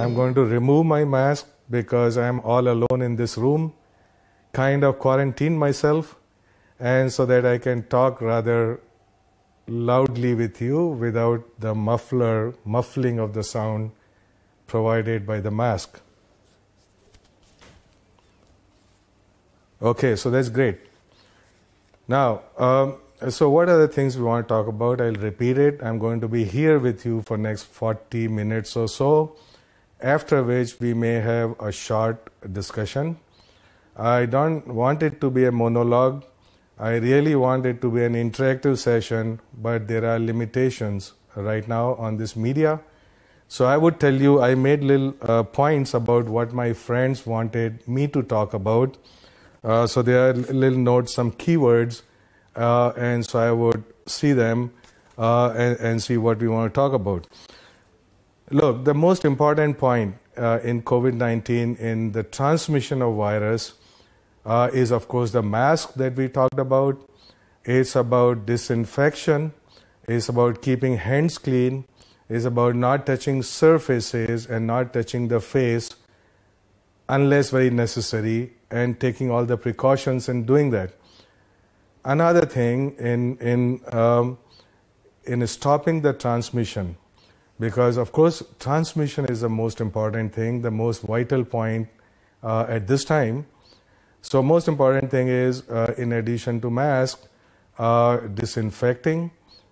I'm going to remove my mask because I'm all alone in this room, kind of quarantine myself, and so that I can talk rather loudly with you without the muffler, muffling of the sound provided by the mask. Okay, so that's great. Now, um, so what are the things we want to talk about? I'll repeat it. I'm going to be here with you for next 40 minutes or so after which we may have a short discussion. I don't want it to be a monologue. I really want it to be an interactive session, but there are limitations right now on this media. So I would tell you, I made little uh, points about what my friends wanted me to talk about. Uh, so there are little notes, some keywords, uh, and so I would see them uh, and, and see what we want to talk about. Look, the most important point uh, in COVID 19 in the transmission of virus uh, is, of course, the mask that we talked about. It's about disinfection, it's about keeping hands clean, it's about not touching surfaces and not touching the face unless very necessary, and taking all the precautions and doing that. Another thing in, in, um, in stopping the transmission because of course transmission is the most important thing the most vital point uh, at this time so most important thing is uh, in addition to mask uh, disinfecting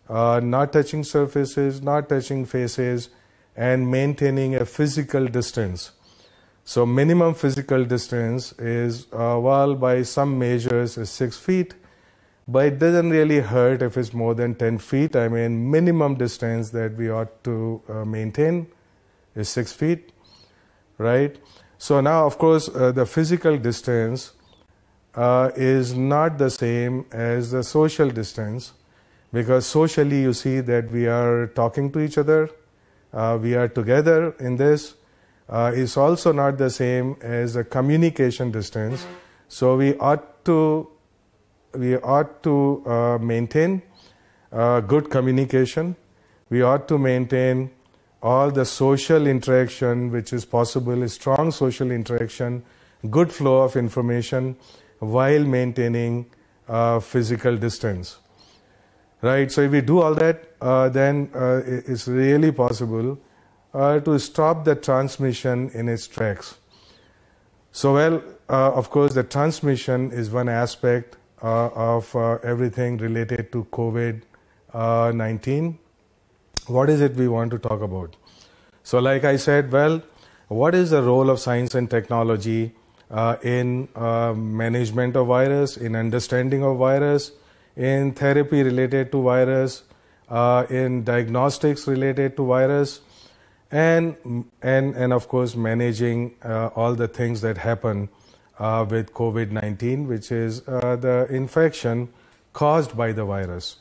uh, not touching surfaces not touching faces and maintaining a physical distance so minimum physical distance is uh, well by some measures is 6 feet but it doesn't really hurt if it's more than 10 feet. I mean, minimum distance that we ought to uh, maintain is 6 feet, right? So now, of course, uh, the physical distance uh, is not the same as the social distance because socially you see that we are talking to each other, uh, we are together in this. Uh, it's also not the same as the communication distance. So we ought to we ought to uh, maintain uh, good communication. We ought to maintain all the social interaction which is possible, strong social interaction, good flow of information while maintaining uh, physical distance. Right? So, if we do all that, uh, then uh, it's really possible uh, to stop the transmission in its tracks. So, well, of course, the transmission is one aspect uh, of uh, everything related to COVID uh, 19. What is it we want to talk about? So, like I said, well, what is the role of science and technology uh, in uh, management of virus, in understanding of virus, in therapy related to virus, uh, in diagnostics related to virus, and and and of course managing all the things that happen uh, with COVID 19, which is uh, the infection caused by the virus.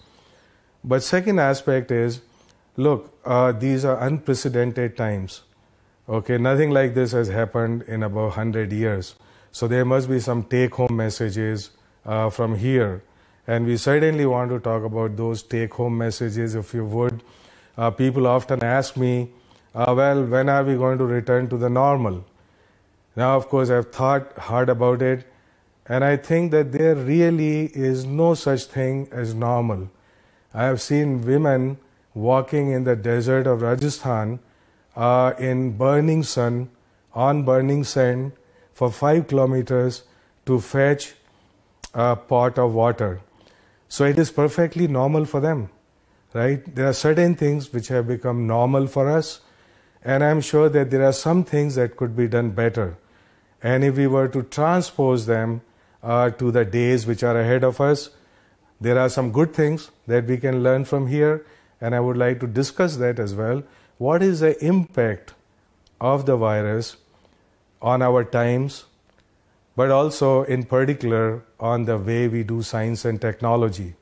But, second aspect is look, uh, these are unprecedented times. Okay, nothing like this has happened in about 100 years. So, there must be some take home messages uh, from here. And we certainly want to talk about those take home messages, if you would. Uh, people often ask me, uh, well, when are we going to return to the normal? Now, of course, I've thought hard about it, and I think that there really is no such thing as normal. I have seen women walking in the desert of Rajasthan uh, in burning sun, on burning sand, for five kilometers to fetch a pot of water. So it is perfectly normal for them, right? There are certain things which have become normal for us, and I'm sure that there are some things that could be done better. And if we were to transpose them uh, to the days which are ahead of us, there are some good things that we can learn from here, and I would like to discuss that as well. What is the impact of the virus on our times, but also in particular on the way we do science and technology?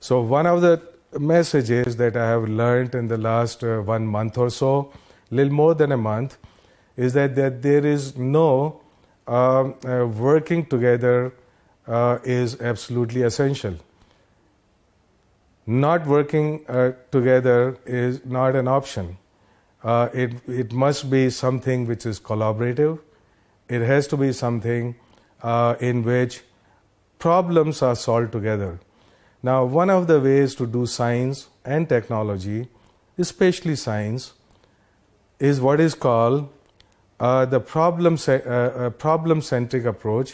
So, one of the messages that I have learned in the last uh, one month or so, little more than a month, is that, that there is no um, uh, working together uh, is absolutely essential. Not working uh, together is not an option. Uh, it, it must be something which is collaborative. It has to be something uh, in which problems are solved together. Now, one of the ways to do science and technology, especially science, is what is called uh, the problem, uh, uh problem centric approach,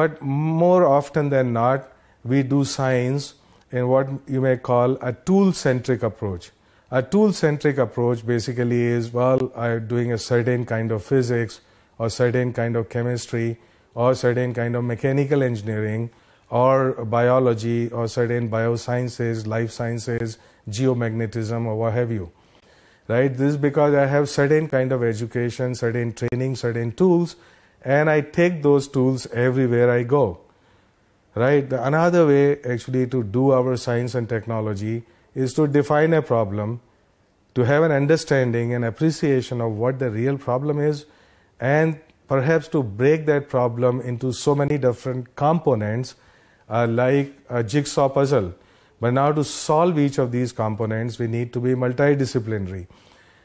but more often than not, we do science in what you may call a tool centric approach. A tool centric approach basically is well, I'm doing a certain kind of physics or certain kind of chemistry or certain kind of mechanical engineering or biology or certain biosciences, life sciences, geomagnetism, or what have you right this is because i have certain kind of education certain training certain tools and i take those tools everywhere i go right another way actually to do our science and technology is to define a problem to have an understanding and appreciation of what the real problem is and perhaps to break that problem into so many different components uh, like a jigsaw puzzle but now to solve each of these components, we need to be multidisciplinary.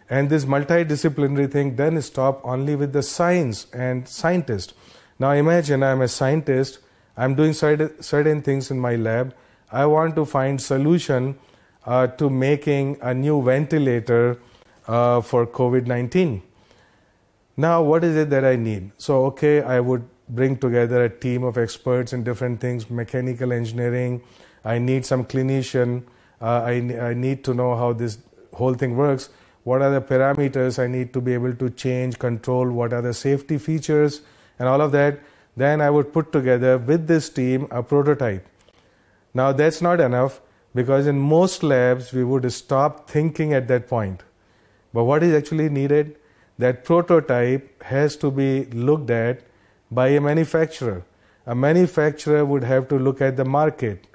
And this multidisciplinary thing then stop only with the science and scientist. Now imagine I'm a scientist, I'm doing certain things in my lab. I want to find solution uh, to making a new ventilator uh, for COVID-19. Now, what is it that I need? So, okay, I would bring together a team of experts in different things, mechanical engineering, I need some clinician. Uh, I, I need to know how this whole thing works. What are the parameters I need to be able to change, control? What are the safety features and all of that? Then I would put together with this team a prototype. Now that's not enough because in most labs we would stop thinking at that point. But what is actually needed? That prototype has to be looked at by a manufacturer. A manufacturer would have to look at the market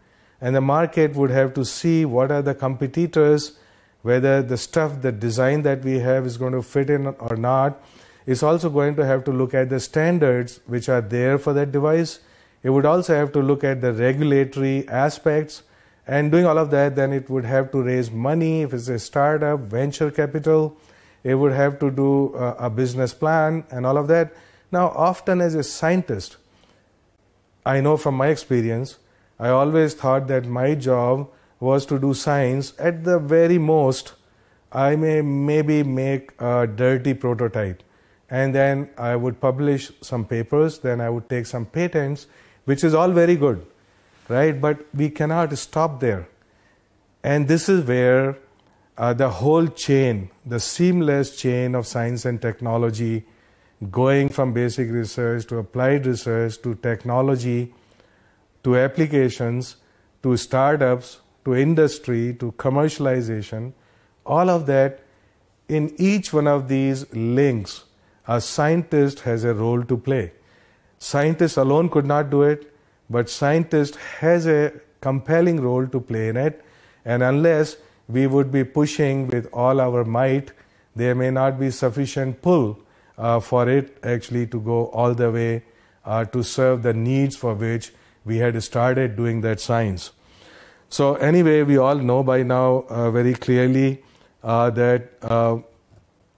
and the market would have to see what are the competitors, whether the stuff, the design that we have is going to fit in or not. It's also going to have to look at the standards which are there for that device. It would also have to look at the regulatory aspects. And doing all of that, then it would have to raise money if it's a startup, venture capital. It would have to do a, a business plan and all of that. Now, often as a scientist, I know from my experience, I always thought that my job was to do science. At the very most, I may maybe make a dirty prototype and then I would publish some papers, then I would take some patents, which is all very good, right? But we cannot stop there. And this is where uh, the whole chain, the seamless chain of science and technology, going from basic research to applied research to technology, to applications, to startups, to industry, to commercialization, all of that in each one of these links, a scientist has a role to play. Scientists alone could not do it, but scientist has a compelling role to play in it. And unless we would be pushing with all our might, there may not be sufficient pull uh, for it actually to go all the way uh, to serve the needs for which we had started doing that science. So, anyway, we all know by now uh, very clearly uh, that uh,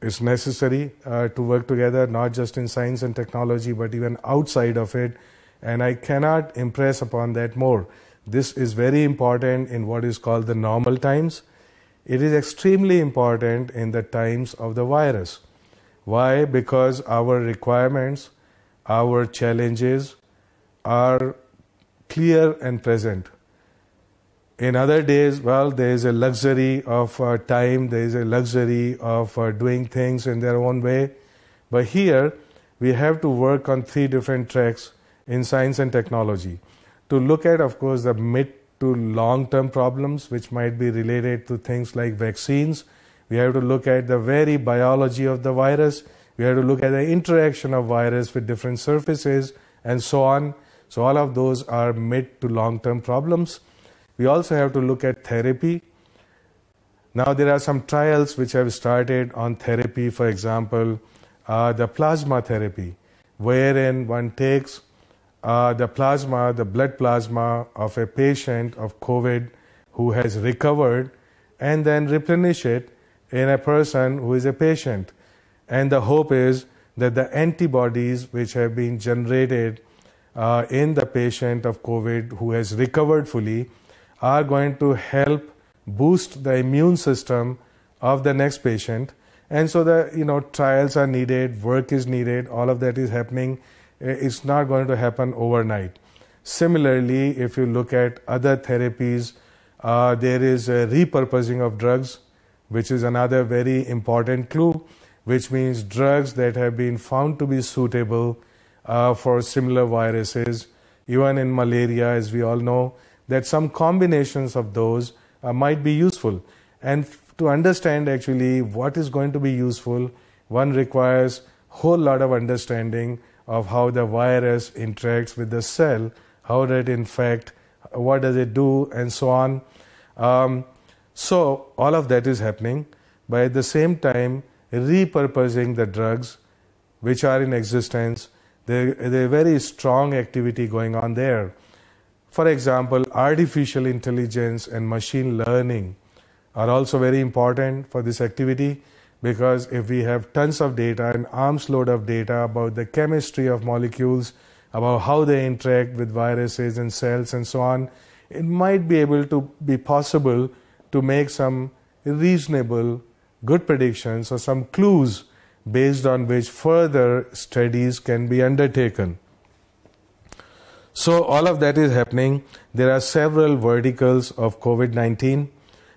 it's necessary uh, to work together, not just in science and technology, but even outside of it. And I cannot impress upon that more. This is very important in what is called the normal times. It is extremely important in the times of the virus. Why? Because our requirements, our challenges are clear and present. In other days, well, there is a luxury of uh, time, there is a luxury of uh, doing things in their own way. But here, we have to work on three different tracks in science and technology to look at, of course, the mid to long term problems which might be related to things like vaccines. We have to look at the very biology of the virus. We have to look at the interaction of virus with different surfaces and so on. So all of those are mid to long term problems. We also have to look at therapy. Now there are some trials which have started on therapy, for example, uh, the plasma therapy, wherein one takes uh, the plasma, the blood plasma of a patient of COVID who has recovered and then replenish it in a person who is a patient. And the hope is that the antibodies which have been generated uh, in the patient of COVID who has recovered fully are going to help boost the immune system of the next patient. And so the you know trials are needed, work is needed, all of that is happening. It's not going to happen overnight. Similarly, if you look at other therapies, uh, there is a repurposing of drugs, which is another very important clue, which means drugs that have been found to be suitable uh, for similar viruses, even in malaria, as we all know, that some combinations of those uh, might be useful. And to understand actually what is going to be useful, one requires whole lot of understanding of how the virus interacts with the cell, how it infect, what does it do, and so on. Um, so all of that is happening, but at the same time, repurposing the drugs which are in existence there, a very strong activity going on there. For example, artificial intelligence and machine learning are also very important for this activity because if we have tons of data, an arms load of data about the chemistry of molecules, about how they interact with viruses and cells and so on, it might be able to be possible to make some reasonable good predictions or some clues based on which further studies can be undertaken. So, all of that is happening. There are several verticals of COVID 19.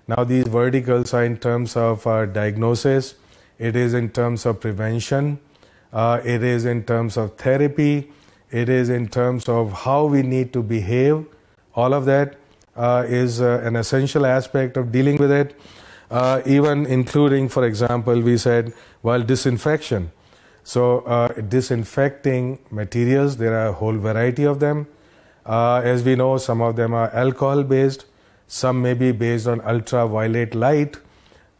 Now, these verticals are in terms of uh, diagnosis, it is in terms of prevention, uh, it is in terms of therapy, it is in terms of how we need to behave. All of that uh, is uh, an essential aspect of dealing with it uh, even including, for example, we said, well, disinfection. So uh, disinfecting materials, there are a whole variety of them. Uh, as we know, some of them are alcohol based, some may be based on ultraviolet light,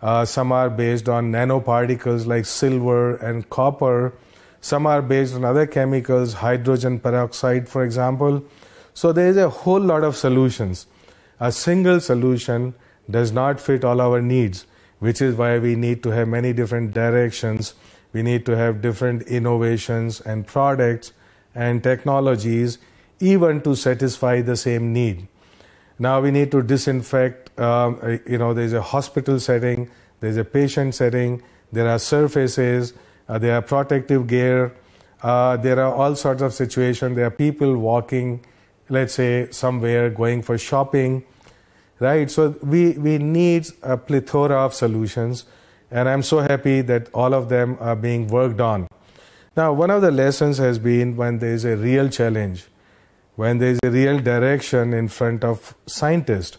uh, some are based on nanoparticles like silver and copper, some are based on other chemicals, hydrogen peroxide, for example. So there is a whole lot of solutions. A single solution does not fit all our needs, which is why we need to have many different directions. We need to have different innovations and products and technologies, even to satisfy the same need. Now we need to disinfect. Um, uh, you know, there's a hospital setting, there's a patient setting, there are surfaces, uh, there are protective gear, uh, there are all sorts of situations. There are people walking, let's say, somewhere going for shopping right? So we, we need a plethora of solutions, and I'm so happy that all of them are being worked on. Now, one of the lessons has been when there is a real challenge, when there is a real direction in front of scientists,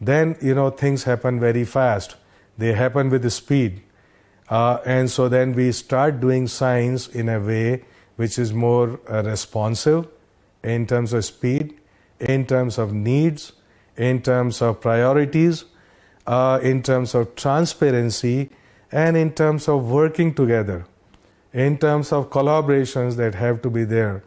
then you know things happen very fast. They happen with speed, uh, and so then we start doing science in a way which is more uh, responsive in terms of speed, in terms of needs, in terms of priorities, uh, in terms of transparency, and in terms of working together, in terms of collaborations that have to be there.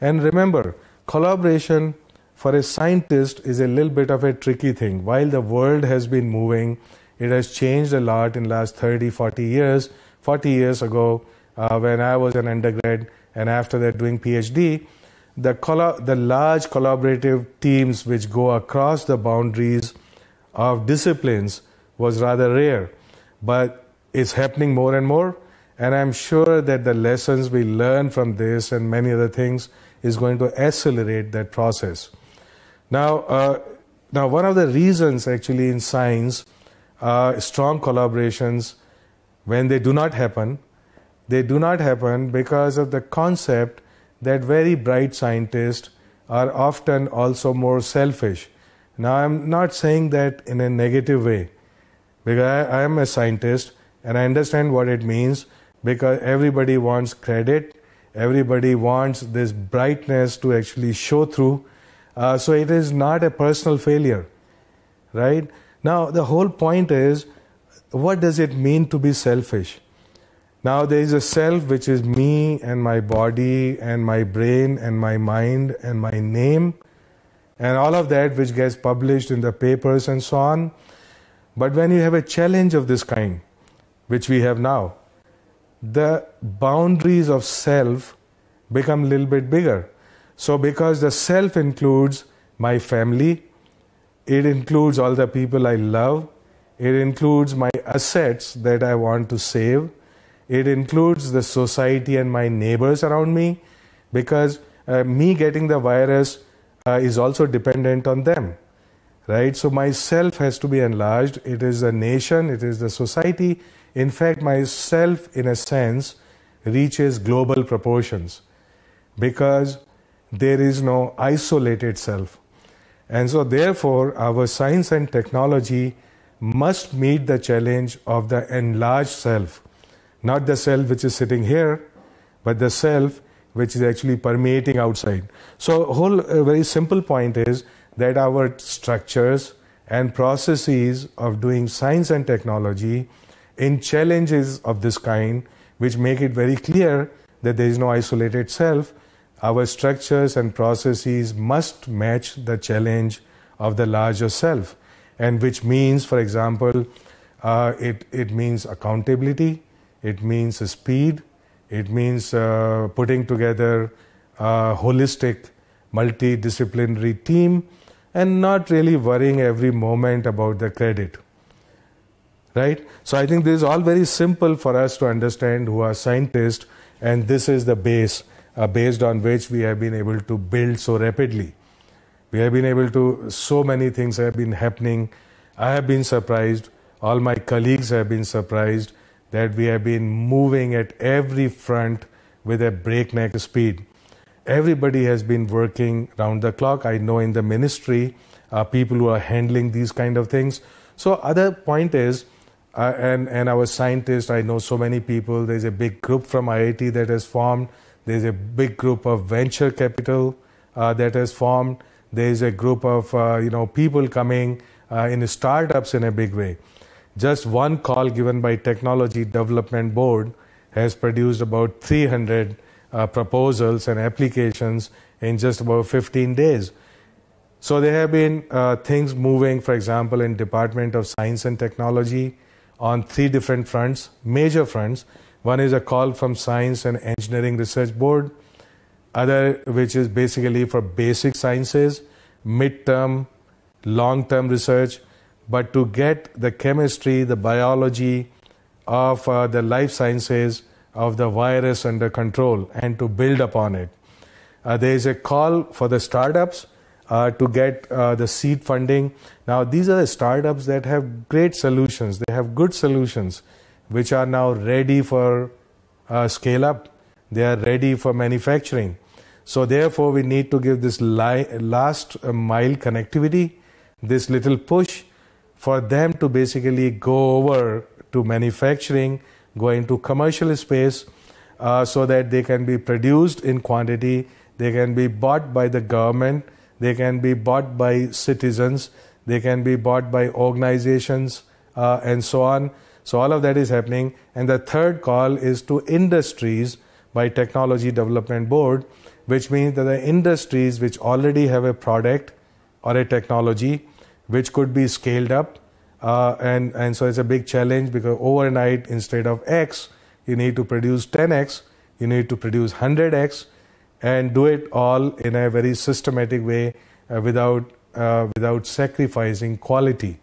And remember, collaboration for a scientist is a little bit of a tricky thing. While the world has been moving, it has changed a lot in last 30, 40 years. 40 years ago, uh, when I was an undergrad, and after that doing PhD, the, the large collaborative teams which go across the boundaries of disciplines was rather rare, but it's happening more and more. And I'm sure that the lessons we learn from this and many other things is going to accelerate that process. Now, uh, now one of the reasons actually in science, uh, strong collaborations, when they do not happen, they do not happen because of the concept that very bright scientists are often also more selfish. Now, I'm not saying that in a negative way because I, am a scientist and I understand what it means because everybody wants credit, everybody wants this brightness to actually show through. Uh, so, it is not a personal failure, right? Now, the whole point is what does it mean to be selfish? Now there is a self which is me and my body and my brain and my mind and my name and all of that which gets published in the papers and so on. But when you have a challenge of this kind, which we have now, the boundaries of self become a little bit bigger. So, because the self includes my family, it includes all the people I love, it includes my assets that I want to save, it includes the society and my neighbors around me because uh, me getting the virus uh, is also dependent on them. Right? So myself has to be enlarged. It is a nation, it is the society. In fact, myself, in a sense, reaches global proportions because there is no isolated self. And so, therefore, our science and technology must meet the challenge of the enlarged self not the self which is sitting here, but the self which is actually permeating outside. So, whole uh, very simple point is that our structures and processes of doing science and technology in challenges of this kind, which make it very clear that there is no isolated self, our structures and processes must match the challenge of the larger self, and which means, for example, uh, it, it means accountability, it means speed, it means uh, putting together a holistic, multidisciplinary team and not really worrying every moment about the credit. Right? So I think this is all very simple for us to understand who are scientists, and this is the base uh, based on which we have been able to build so rapidly. We have been able to, so many things have been happening. I have been surprised, all my colleagues have been surprised that we have been moving at every front with a breakneck speed. Everybody has been working round the clock. I know in the ministry, uh, people who are handling these kind of things. So other point is, uh, and and our scientists, I know so many people. There's a big group from IIT that has formed. There's a big group of venture capital uh, that has formed. There's a group of uh, you know people coming uh, in startups in a big way. Just one call given by Technology Development Board has produced about 300 uh, proposals and applications in just about 15 days. So there have been uh, things moving, for example, in Department of Science and Technology on three different fronts, major fronts. One is a call from Science and Engineering Research Board, other which is basically for basic sciences, mid-term, long-term research, but to get the chemistry, the biology of uh, the life sciences of the virus under control and to build upon it. Uh, there is a call for the startups uh, to get uh, the seed funding. Now, these are the startups that have great solutions, they have good solutions, which are now ready for uh, scale up, they are ready for manufacturing. So, therefore, we need to give this li- last mile connectivity, this little push for them to basically go over to manufacturing, go into commercial space, uh, so that they can be produced in quantity, they can be bought by the government, they can be bought by citizens, they can be bought by organizations, uh, and so on. So, all of that is happening. And the third call is to industries by Technology Development Board, which means that the industries which already have a product or a technology which could be scaled up. Uh, and, and so it's a big challenge because overnight, instead of X, you need to produce 10X, you need to produce 100X, and do it all in a very systematic way uh, without, uh, without sacrificing quality.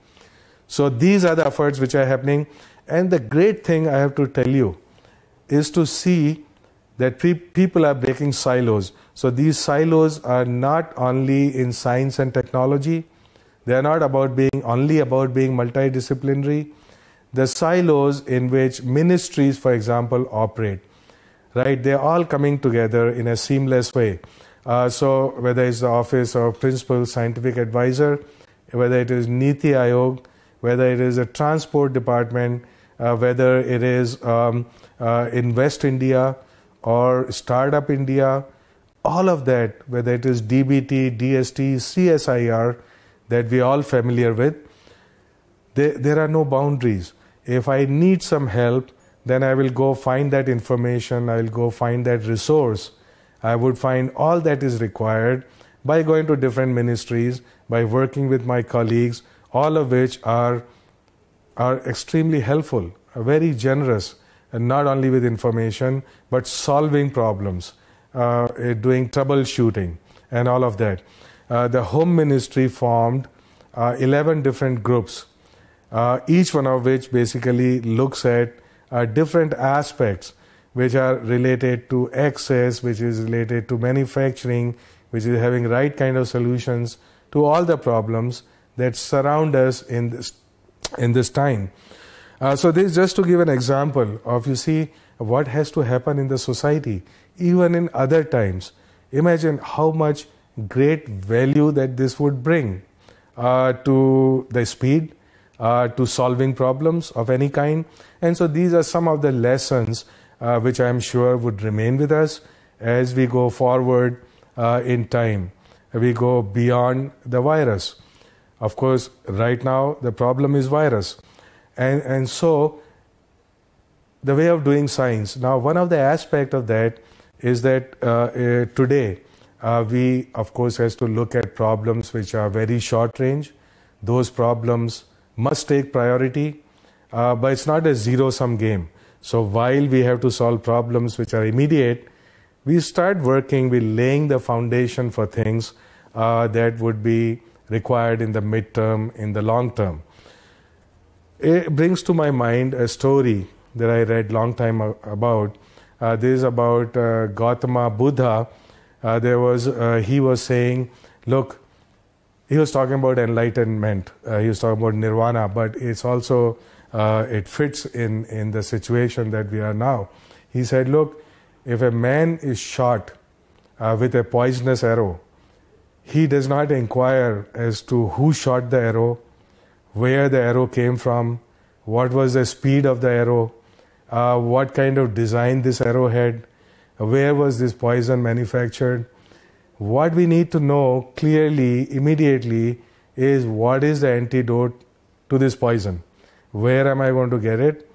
So these are the efforts which are happening. And the great thing I have to tell you is to see that people are breaking silos. So these silos are not only in science and technology, they are not about being only about being multidisciplinary. The silos in which ministries, for example, operate, right? They're all coming together in a seamless way. Uh, so whether it's the office of principal scientific advisor, whether it is Niti Aayog, whether it is a transport department, uh, whether it is um, uh, India or Startup India, all of that, whether it is DBT, DST, CSIR, that we are all familiar with. There, there are no boundaries. If I need some help, then I will go find that information, I will go find that resource. I would find all that is required by going to different ministries, by working with my colleagues, all of which are, are extremely helpful, are very generous, and not only with information, but solving problems, uh, eh, doing troubleshooting, and all of that. Uh, the home ministry formed uh, 11 different groups, uh, each one of which basically looks at different aspects which are related to access, which is related to manufacturing, which is having right kind of solutions to all the problems that surround us in this in this time. Uh, so this just to give an example of you see what has to happen in the society even in other times. Imagine how much great value that this would bring uh, to the speed, uh, to solving problems of any kind. And so these are some of the lessons uh, which I am sure would remain with us as we go forward uh, in time. We go beyond the virus. Of course, right now the problem is virus. And, and so the way of doing science. Now, one of the aspect of that is that uh, uh, today, uh, we of course has to look at problems which are very short range. Those problems must take priority, uh, but it's not a zero sum game. So while we have to solve problems which are immediate, we start working, we're laying the foundation for things uh, that would be required in the midterm, in the long term. It brings to my mind a story that I read long time about. Uh, this is about uh, Gautama Buddha uh, there was uh, he was saying, look, he was talking about enlightenment. Uh, he was talking about nirvana, but it's also uh, it fits in in the situation that we are now. He said, look, if a man is shot uh, with a poisonous arrow, he does not inquire as to who shot the arrow, where the arrow came from, what was the speed of the arrow, uh, what kind of design this arrow had where was this poison manufactured? What we need to know clearly, immediately, is what is the antidote to this poison? Where am I going to get it?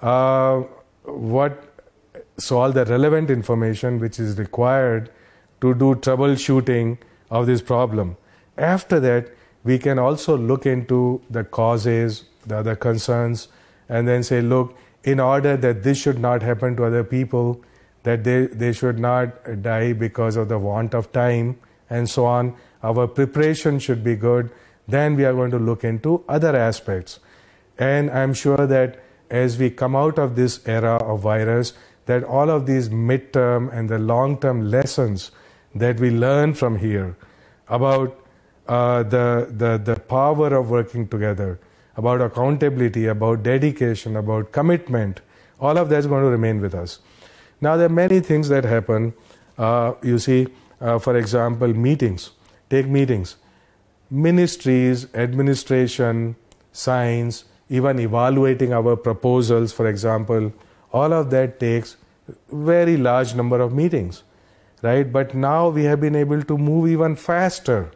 Uh, what so all the relevant information which is required to do troubleshooting of this problem. After that, we can also look into the causes, the other concerns, and then say, look, in order that this should not happen to other people, that they, they should not die because of the want of time and so on. Our preparation should be good. Then we are going to look into other aspects. And I'm sure that as we come out of this era of virus, that all of these midterm and the long term lessons that we learn from here about uh, the, the, the power of working together, about accountability, about dedication, about commitment, all of that's going to remain with us. Now, there are many things that happen. Uh, you see, uh, for example, meetings. Take meetings. Ministries, administration, science, even evaluating our proposals, for example, all of that takes very large number of meetings, right? But now we have been able to move even faster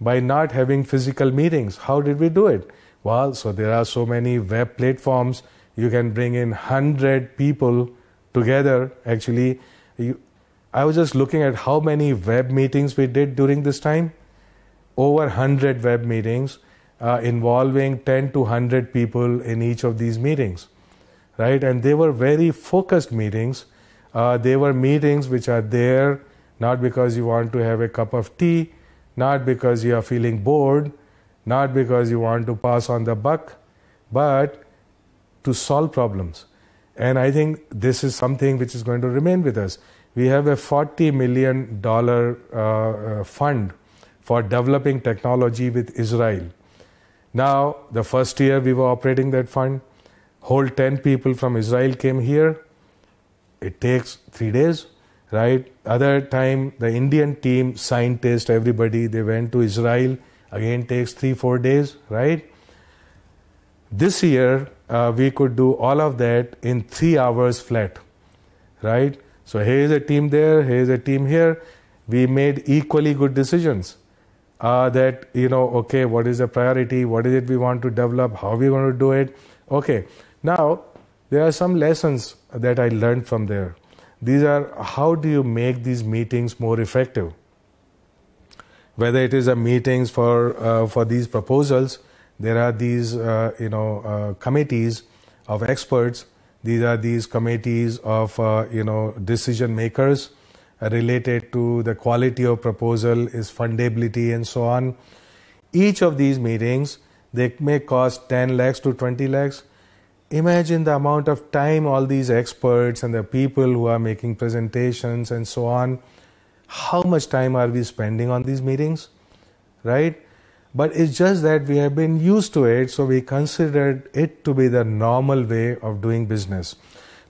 by not having physical meetings. How did we do it? Well, so there are so many web platforms. You can bring in 100 people together, actually, you, I was just looking at how many web meetings we did during this time. Over 100 web meetings uh, involving 10 to 100 people in each of these meetings, right? And they were very focused meetings. Uh, they were meetings which are there not because you want to have a cup of tea, not because you are feeling bored, not because you want to pass on the buck, but to solve problems. And I think this is something which is going to remain with us. We have a $40 million uh, uh, fund for developing technology with Israel. Now, the first year we were operating that fund, whole 10 people from Israel came here. It takes three days, right? Other time, the Indian team, scientists, everybody, they went to Israel. Again, takes three, four days, right? This year, uh, we could do all of that in three hours flat, right? So here is a team there, here is a team here. We made equally good decisions uh, that you know, okay, what is the priority? What is it we want to develop? How are we going to do it? Okay, now there are some lessons that I learned from there. These are how do you make these meetings more effective? Whether it is a meetings for uh, for these proposals there are these uh, you know uh, committees of experts these are these committees of uh, you know decision makers uh, related to the quality of proposal is fundability and so on each of these meetings they may cost 10 lakhs to 20 lakhs imagine the amount of time all these experts and the people who are making presentations and so on how much time are we spending on these meetings right but it's just that we have been used to it, so we considered it to be the normal way of doing business.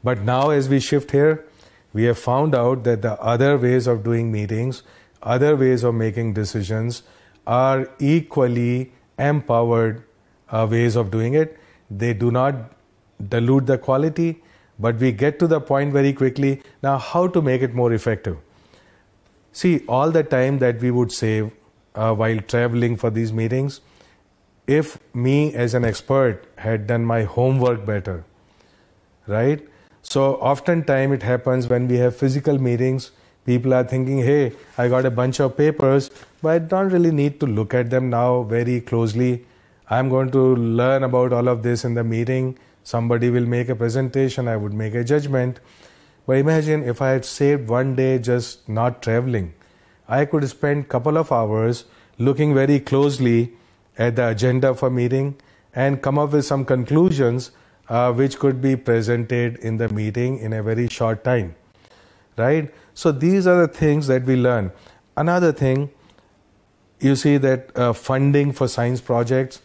But now, as we shift here, we have found out that the other ways of doing meetings, other ways of making decisions are equally empowered uh, ways of doing it. They do not dilute the quality, but we get to the point very quickly now how to make it more effective. See, all the time that we would save uh, while traveling for these meetings if me as an expert had done my homework better right so oftentimes it happens when we have physical meetings people are thinking hey i got a bunch of papers but i don't really need to look at them now very closely i'm going to learn about all of this in the meeting somebody will make a presentation i would make a judgment but imagine if i had saved one day just not traveling I could spend couple of hours looking very closely at the agenda for a meeting and come up with some conclusions uh, which could be presented in the meeting in a very short time right so these are the things that we learn another thing you see that uh, funding for science projects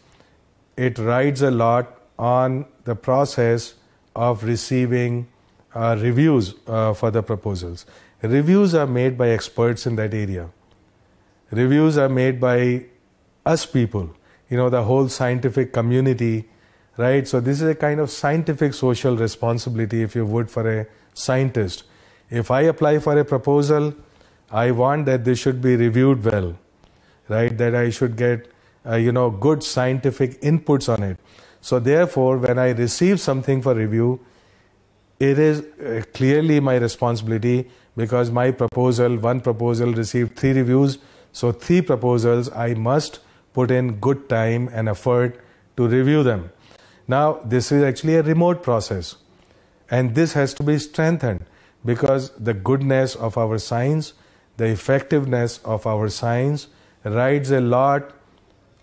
it rides a lot on the process of receiving uh, reviews uh, for the proposals Reviews are made by experts in that area. Reviews are made by us people, you know, the whole scientific community, right? So, this is a kind of scientific social responsibility, if you would, for a scientist. If I apply for a proposal, I want that this should be reviewed well, right? That I should get, uh, you know, good scientific inputs on it. So, therefore, when I receive something for review, it is uh, clearly my responsibility because my proposal, one proposal received three reviews. So, three proposals, I must put in good time and effort to review them. Now, this is actually a remote process, and this has to be strengthened because the goodness of our science, the effectiveness of our science, rides a lot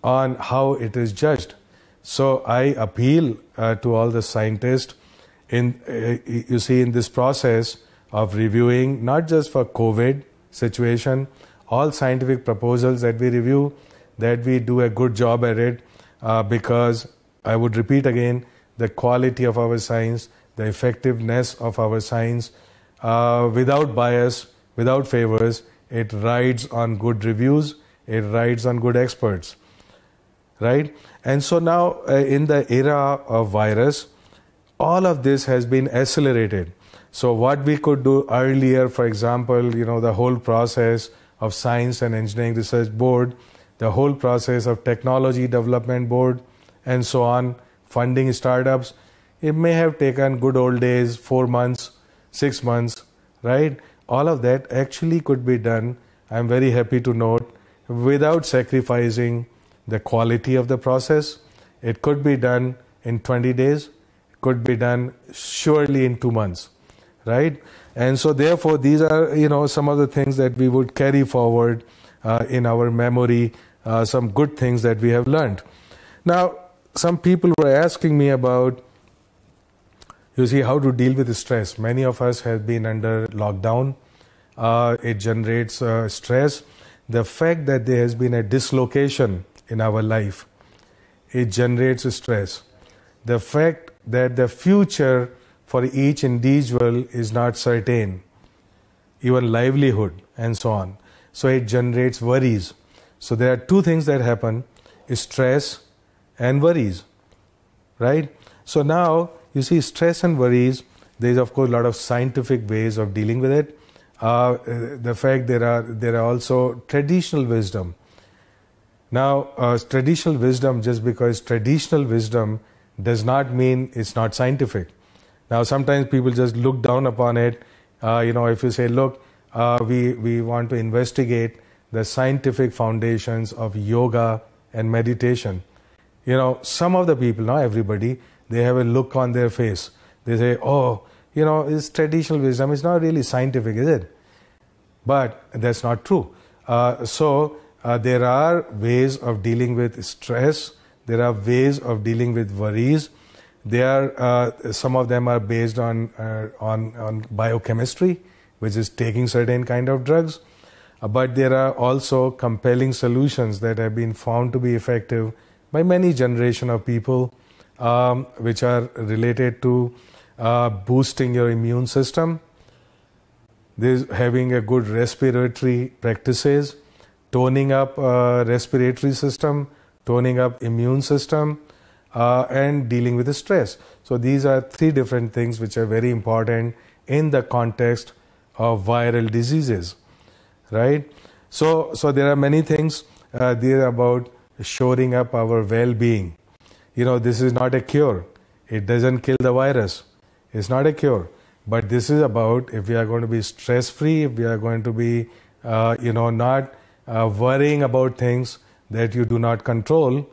on how it is judged. So, I appeal uh, to all the scientists. In uh, you see, in this process, of reviewing not just for COVID situation, all scientific proposals that we review, that we do a good job at it, uh, because I would repeat again the quality of our science, the effectiveness of our science, uh, without bias, without favors, it rides on good reviews, it rides on good experts, right? And so now, uh, in the era of virus, all of this has been accelerated so what we could do earlier, for example, you know, the whole process of Science and Engineering Research Board, the whole process of Technology Development Board, and so on, funding startups, it may have taken good old days, four months, six months, right? All of that actually could be done, I'm very happy to note, without sacrificing the quality of the process. It could be done in 20 days, it could be done surely in two months right? And so, therefore, these are you know some of the things that we would carry forward uh, in our memory, uh, some good things that we have learned. Now, some people were asking me about, you see, how to deal with stress. Many of us have been under lockdown. Uh, it generates uh, stress. The fact that there has been a dislocation in our life, it generates stress. The fact that the future for each individual is not certain, your livelihood, and so on. So it generates worries. So there are two things that happen stress and worries, right? So now you see stress and worries. There is of course a lot of scientific ways of dealing with it. Uh, the fact there are there are also traditional wisdom. Now uh, traditional wisdom, just because traditional wisdom does not mean it's not scientific. Now, sometimes people just look down upon it. Uh, you know, if you say, look, uh, we, we want to investigate the scientific foundations of yoga and meditation. You know, some of the people, not everybody, they have a look on their face. They say, oh, you know, it's traditional wisdom, it's not really scientific, is it? But that's not true. Uh, so, uh, there are ways of dealing with stress, there are ways of dealing with worries, they are, uh, some of them are based on, uh, on, on biochemistry, which is taking certain kind of drugs. Uh, but there are also compelling solutions that have been found to be effective by many generation of people, um, which are related to uh, boosting your immune system, This having a good respiratory practices, toning up uh, respiratory system, toning up immune system, uh, and dealing with the stress. So these are three different things which are very important in the context of viral diseases, right? So, so there are many things uh, there about shoring up our well-being. You know, this is not a cure. It doesn't kill the virus. It's not a cure. But this is about if we are going to be stress-free, if we are going to be, uh, you know, not uh, worrying about things that you do not control,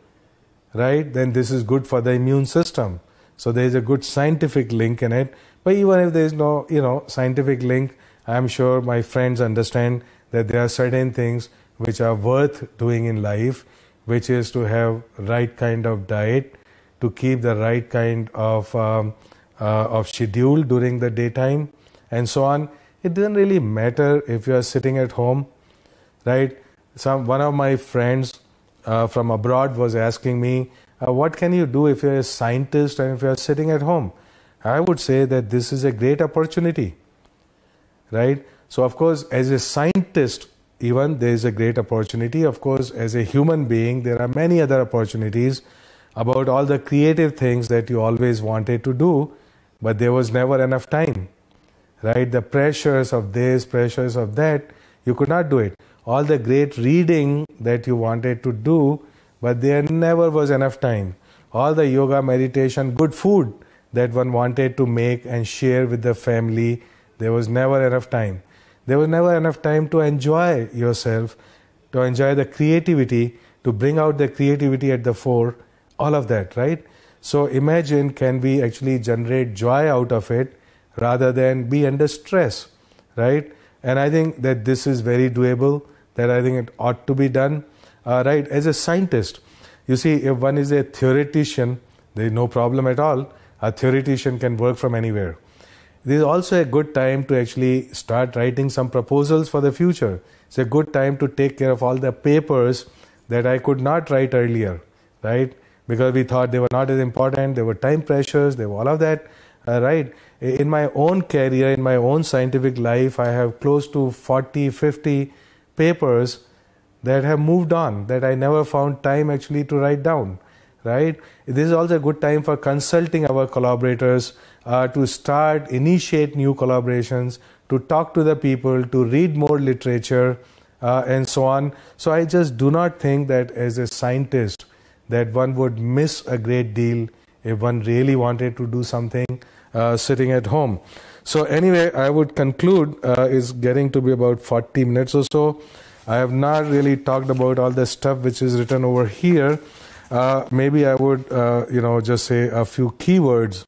right, then this is good for the immune system. So there is a good scientific link in it. But even if there is no, you know, scientific link, I am sure my friends understand that there are certain things which are worth doing in life, which is to have right kind of diet, to keep the right kind of um, uh, of schedule during the daytime, and so on. It doesn't really matter if you are sitting at home, right? Some one of my friends uh, from abroad was asking me, uh, What can you do if you're a scientist and if you're sitting at home? I would say that this is a great opportunity, right? So, of course, as a scientist, even there is a great opportunity. Of course, as a human being, there are many other opportunities about all the creative things that you always wanted to do, but there was never enough time, right? The pressures of this, pressures of that, you could not do it all the great reading that you wanted to do, but there never was enough time. All the yoga, meditation, good food that one wanted to make and share with the family, there was never enough time. There was never enough time to enjoy yourself, to enjoy the creativity, to bring out the creativity at the fore, all of that, right? So imagine can we actually generate joy out of it rather than be under stress, right? And I think that this is very doable, that I think it ought to be done. Uh, right, as a scientist, you see, if one is a theoretician, there is no problem at all. A theoretician can work from anywhere. This is also a good time to actually start writing some proposals for the future. It's a good time to take care of all the papers that I could not write earlier, right? Because we thought they were not as important, there were time pressures, there were all of that, uh, right? in my own career, in my own scientific life, I have close to 40, 50 papers that have moved on that I never found time actually to write down. Right? This is also a good time for consulting our collaborators uh, to start, initiate new collaborations, to talk to the people, to read more literature, uh, and so on. So I just do not think that as a scientist that one would miss a great deal if one really wanted to do something uh, sitting at home. So anyway, I would conclude uh, is getting to be about 40 minutes or so. I have not really talked about all the stuff which is written over here. Uh, maybe I would, uh, you know, just say a few keywords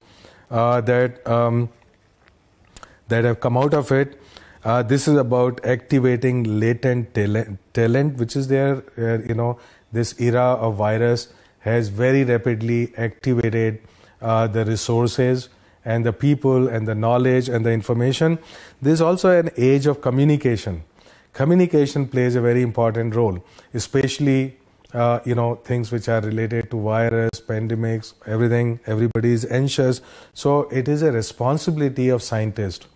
uh, that um, that have come out of it. this is about activating latent talent, talent which is there. you know, this era of virus has very rapidly activated the resources and the people and the knowledge and the information. This is also an age of communication. Communication plays a very important role, especially uh, you know things which are related to virus pandemics everything everybody is anxious so it is a responsibility of scientists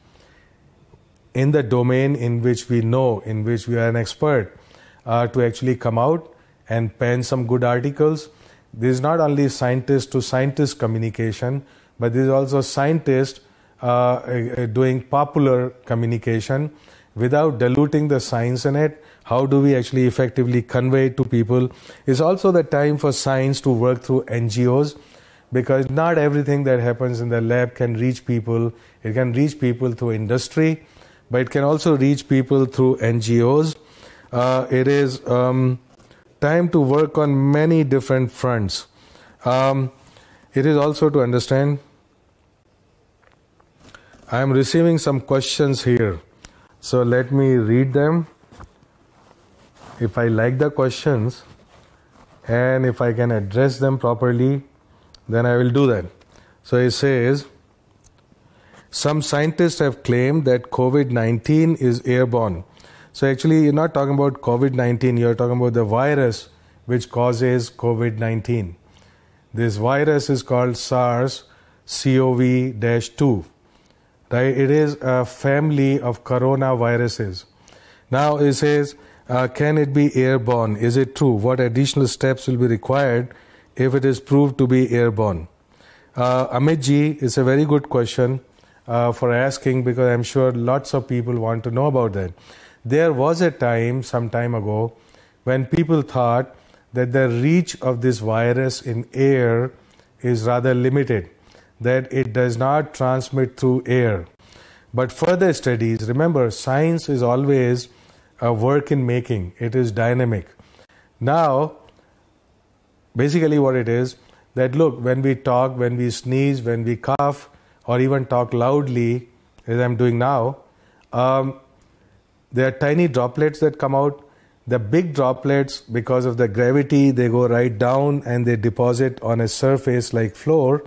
in the domain in which we know in which we are an expert uh, to actually come out and pen some good articles this is not only scientist to scientist communication but there is also scientists uh, doing popular communication without diluting the science in it. How do we actually effectively convey it to people? It's also the time for science to work through NGOs because not everything that happens in the lab can reach people. It can reach people through industry, but it can also reach people through NGOs. Uh, it is um, time to work on many different fronts. Um, it is also to understand I am receiving some questions here. So let me read them. If I like the questions and if I can address them properly, then I will do that. So he says some scientists have claimed that COVID 19 is airborne. So actually, you're not talking about COVID 19, you're talking about the virus which causes COVID 19. This virus is called SARS CoV 2. Right? It is a family of coronaviruses. Now it says, uh, can it be airborne? Is it true? What additional steps will be required if it is proved to be airborne? Uh, Amit it's a very good question uh, for asking because I'm sure lots of people want to know about that. There was a time, some time ago, when people thought that the reach of this virus in air is rather limited, that it does not transmit through air. But further studies, remember, science is always a work in making, it is dynamic. Now, basically, what it is that look, when we talk, when we sneeze, when we cough, or even talk loudly, as I'm doing now, um, there are tiny droplets that come out the big droplets, because of the gravity, they go right down and they deposit on a surface like floor,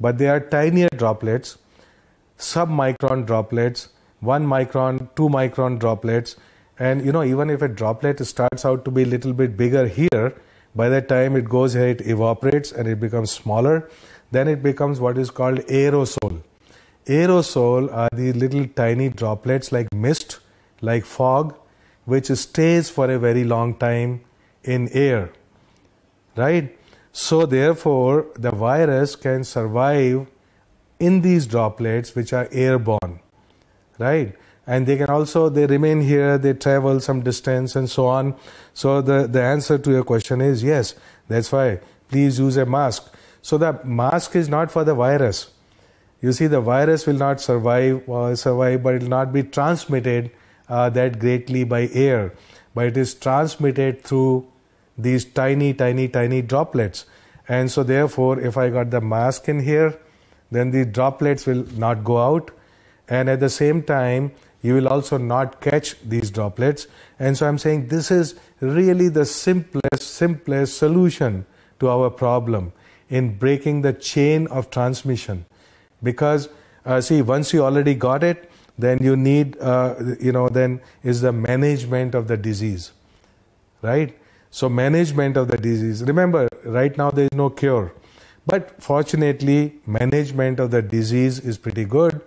but they are tinier droplets, submicron droplets, 1 micron, 2 micron droplets. And you know, even if a droplet starts out to be a little bit bigger here, by the time it goes here, it evaporates and it becomes smaller. Then it becomes what is called aerosol. Aerosol are the little tiny droplets like mist, like fog, which stays for a very long time in air. Right? So, therefore, the virus can survive in these droplets which are airborne. Right? And they can also, they remain here, they travel some distance and so on. So, the, the answer to your question is yes. That's why please use a mask. So, the mask is not for the virus. You see, the virus will not survive, uh, survive, but it will not be transmitted uh, that greatly by air, but it is transmitted through these tiny, tiny, tiny droplets. And so, therefore, if I got the mask in here, then the droplets will not go out. And at the same time, you will also not catch these droplets. And so, I'm saying this is really the simplest, simplest solution to our problem in breaking the chain of transmission. Because, uh, see, once you already got it, then you need, uh, you know, then is the management of the disease, right? So, management of the disease. Remember, right now there is no cure, but fortunately, management of the disease is pretty good.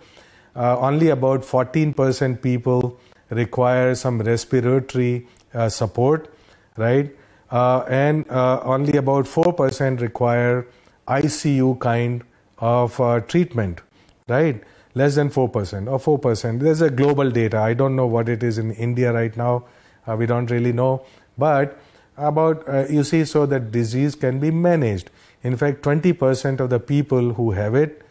Uh, only about 14% people require some respiratory uh, support, right? Uh, and uh, only about 4% require ICU kind of uh, treatment, right? less than 4% or 4%. There's a global data. I don't know what it is in India right now. Uh, we don't really know. But about, uh, you see, so that disease can be managed. In fact, 20% of the people who have it,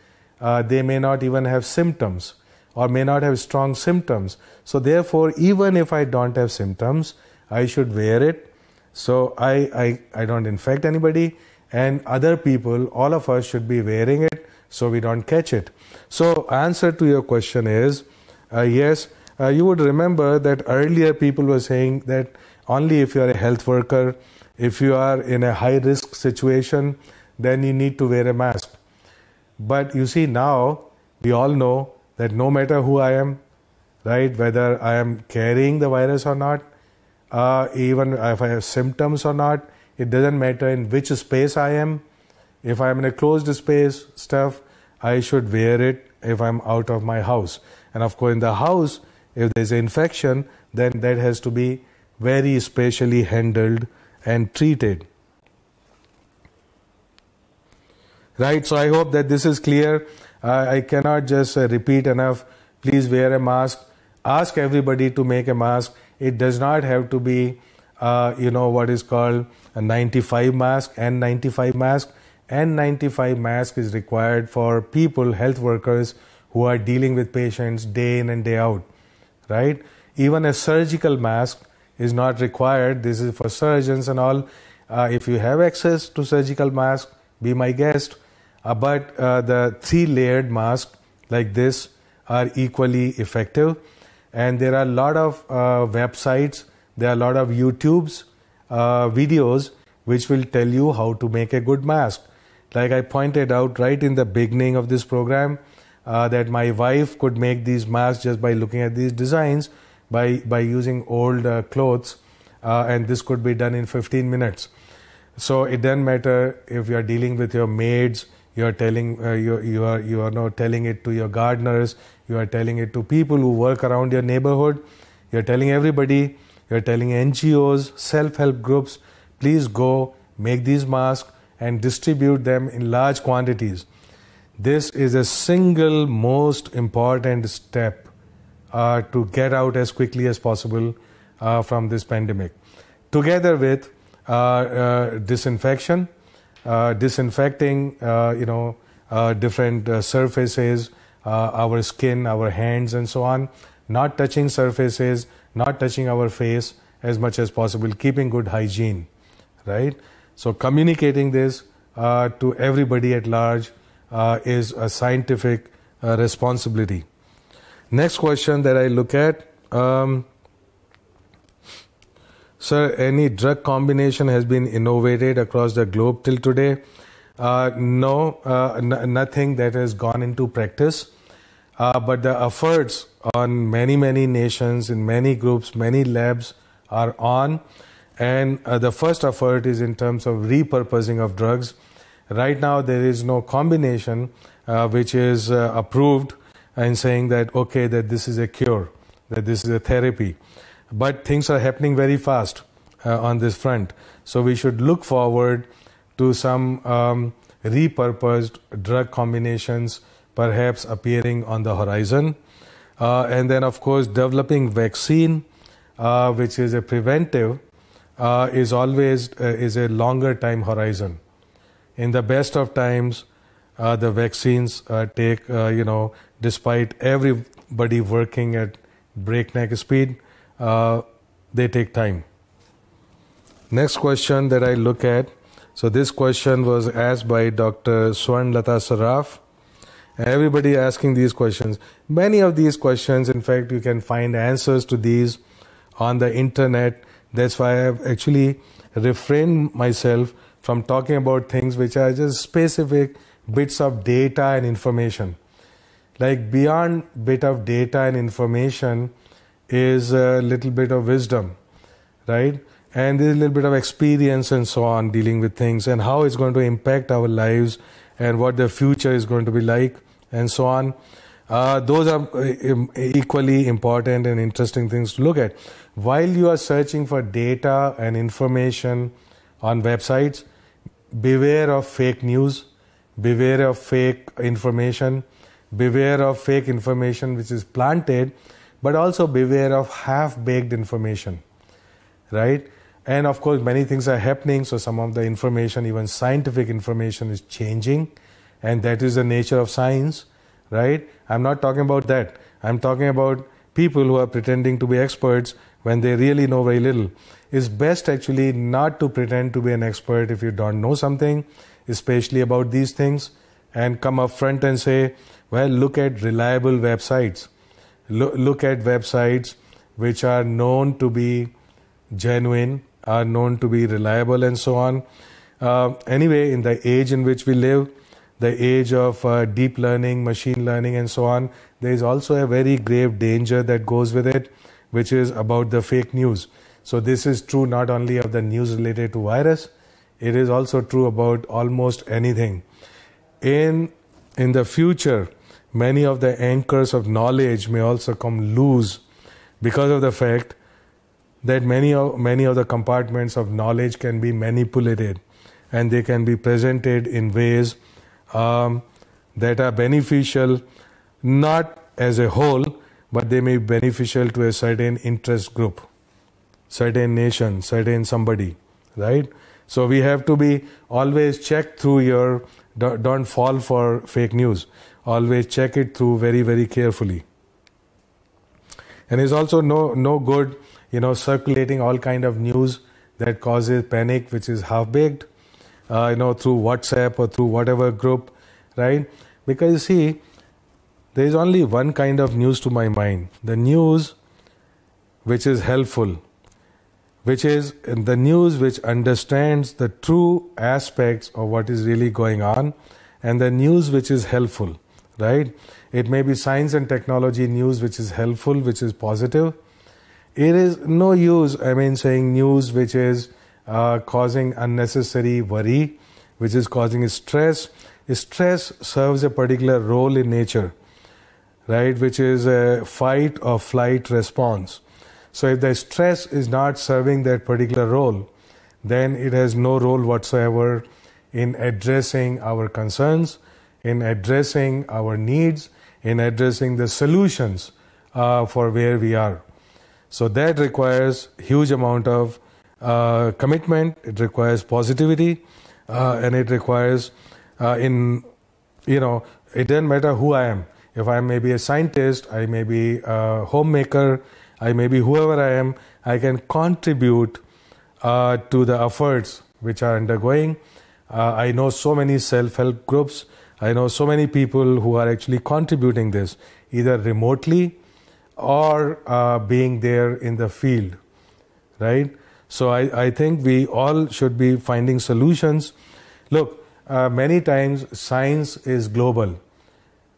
uh, they may not even have symptoms or may not have strong symptoms. So, therefore, even if I don't have symptoms, I should wear it. So, I, I, I don't infect anybody, and other people, all of us should be wearing it so we don't catch it. So, answer to your question is uh, yes. Uh, you would remember that earlier people were saying that only if you are a health worker, if you are in a high risk situation, then you need to wear a mask. But you see, now we all know that no matter who I am, right, whether I am carrying the virus or not, uh, even if I have symptoms or not, it doesn't matter in which space I am. If I am in a closed space, stuff, I should wear it if I'm out of my house. And of course, in the house, if there's an infection, then that has to be very specially handled and treated. Right, so I hope that this is clear. I cannot just uh, repeat enough. Please wear a mask. Ask everybody to make a mask. It does not have to be, uh, you know, what is called a 95 mask and 95 mask. N95 mask is required for people, health workers who are dealing with patients day in and day out, right? Even a surgical mask is not required. This is for surgeons and all. Uh, if you have access to surgical mask, be my guest. Uh, but uh, the three layered masks like this are equally effective. And there are a lot of uh, websites, there are a lot of YouTube's uh, videos which will tell you how to make a good mask. Like I pointed out right in the beginning of this program, uh, that my wife could make these masks just by looking at these designs by, by using old uh, clothes, uh, and this could be done in 15 minutes. So it doesn't matter if you are dealing with your maids, you are telling uh, you, you are you are not telling it to your gardeners, you are telling it to people who work around your neighborhood, you are telling everybody, you are telling NGOs, self-help groups, please go make these masks and distribute them in large quantities. This is a single most important step uh, to get out as quickly as possible uh, from this pandemic. Together with uh, uh disinfection, uh, disinfecting, uh, you know, different surfaces, our skin, our hands, and so on. Not touching surfaces, not touching our face as much as possible, keeping good hygiene, right? So, communicating this uh, to everybody at large uh, is a scientific uh, responsibility. Next question that I look at um, Sir, any drug combination has been innovated across the globe till today? Uh, no, uh, n- nothing that has gone into practice. Uh, but the efforts on many, many nations, in many groups, many labs are on. And uh, the first effort is in terms of repurposing of drugs. Right now, there is no combination uh, which is uh, approved and saying that, okay, that this is a cure, that this is a therapy. But things are happening very fast uh, on this front. So we should look forward to some um, repurposed drug combinations perhaps appearing on the horizon. Uh, and then, of course, developing vaccine, uh, which is a preventive uh, is always uh, is a longer time horizon. In the best of times, uh, the vaccines uh, take uh, you know despite everybody working at breakneck speed, uh, they take time. Next question that I look at. So this question was asked by Dr. Swan Lata Saraf. Everybody asking these questions. Many of these questions, in fact, you can find answers to these on the internet that's why I have actually refrained myself from talking about things which are just specific bits of data and information. Like beyond bit of data and information is a little bit of wisdom, right? And there's a little bit of experience and so on dealing with things and how it's going to impact our lives and what the future is going to be like and so on. Uh, those are uh, equally important and interesting things to look at. While you are searching for data and information on websites, beware of fake news, beware of fake information, beware of fake information which is planted, but also beware of half baked information, right? And of course, many things are happening, so some of the information, even scientific information, is changing, and that is the nature of science right? I'm not talking about that. I'm talking about people who are pretending to be experts when they really know very little. It's best actually not to pretend to be an expert if you don't know something, especially about these things, and come up front and say, well, look at reliable websites. look at websites which are known to be genuine, are known to be reliable, and so on. Uh, anyway, in the age in which we live, the age of uh, deep learning, machine learning, and so on, there is also a very grave danger that goes with it, which is about the fake news. So, this is true not only of the news related to virus, it is also true about almost anything. In, in the future, many of the anchors of knowledge may also come loose because of the fact that many of, many of the compartments of knowledge can be manipulated and they can be presented in ways um, that are beneficial not as a whole, but they may be beneficial to a certain interest group, certain nation, certain somebody, right? So we have to be always check through your, don't fall for fake news. Always check it through very, very carefully. And it's also no, no good, you know, circulating all kind of news that causes panic, which is half baked uh, you know, through WhatsApp or through whatever group, right? Because you see, there is only one kind of news to my mind the news which is helpful, which is the news which understands the true aspects of what is really going on, and the news which is helpful, right? It may be science and technology news which is helpful, which is positive. It is no use, I mean, saying news which is causing unnecessary worry, which is causing stress. Stress serves a particular role in nature, right, which is a fight or flight response. So, if the stress is not serving that particular role, then it has no role whatsoever in addressing our concerns, in addressing our needs, in addressing the solutions uh, for where we are. So, that requires huge amount of uh, commitment, it requires positivity, uh, and it requires, uh, in, you know, it doesn't matter who I am. If I may be a scientist, I may be a homemaker, I may be whoever I am, I can contribute uh, to the efforts which are undergoing. Uh, I know so many self help groups. I know so many people who are actually contributing this, either remotely or being there in the field, right? So I, I think we all should be finding solutions. Look, uh, many times science is global,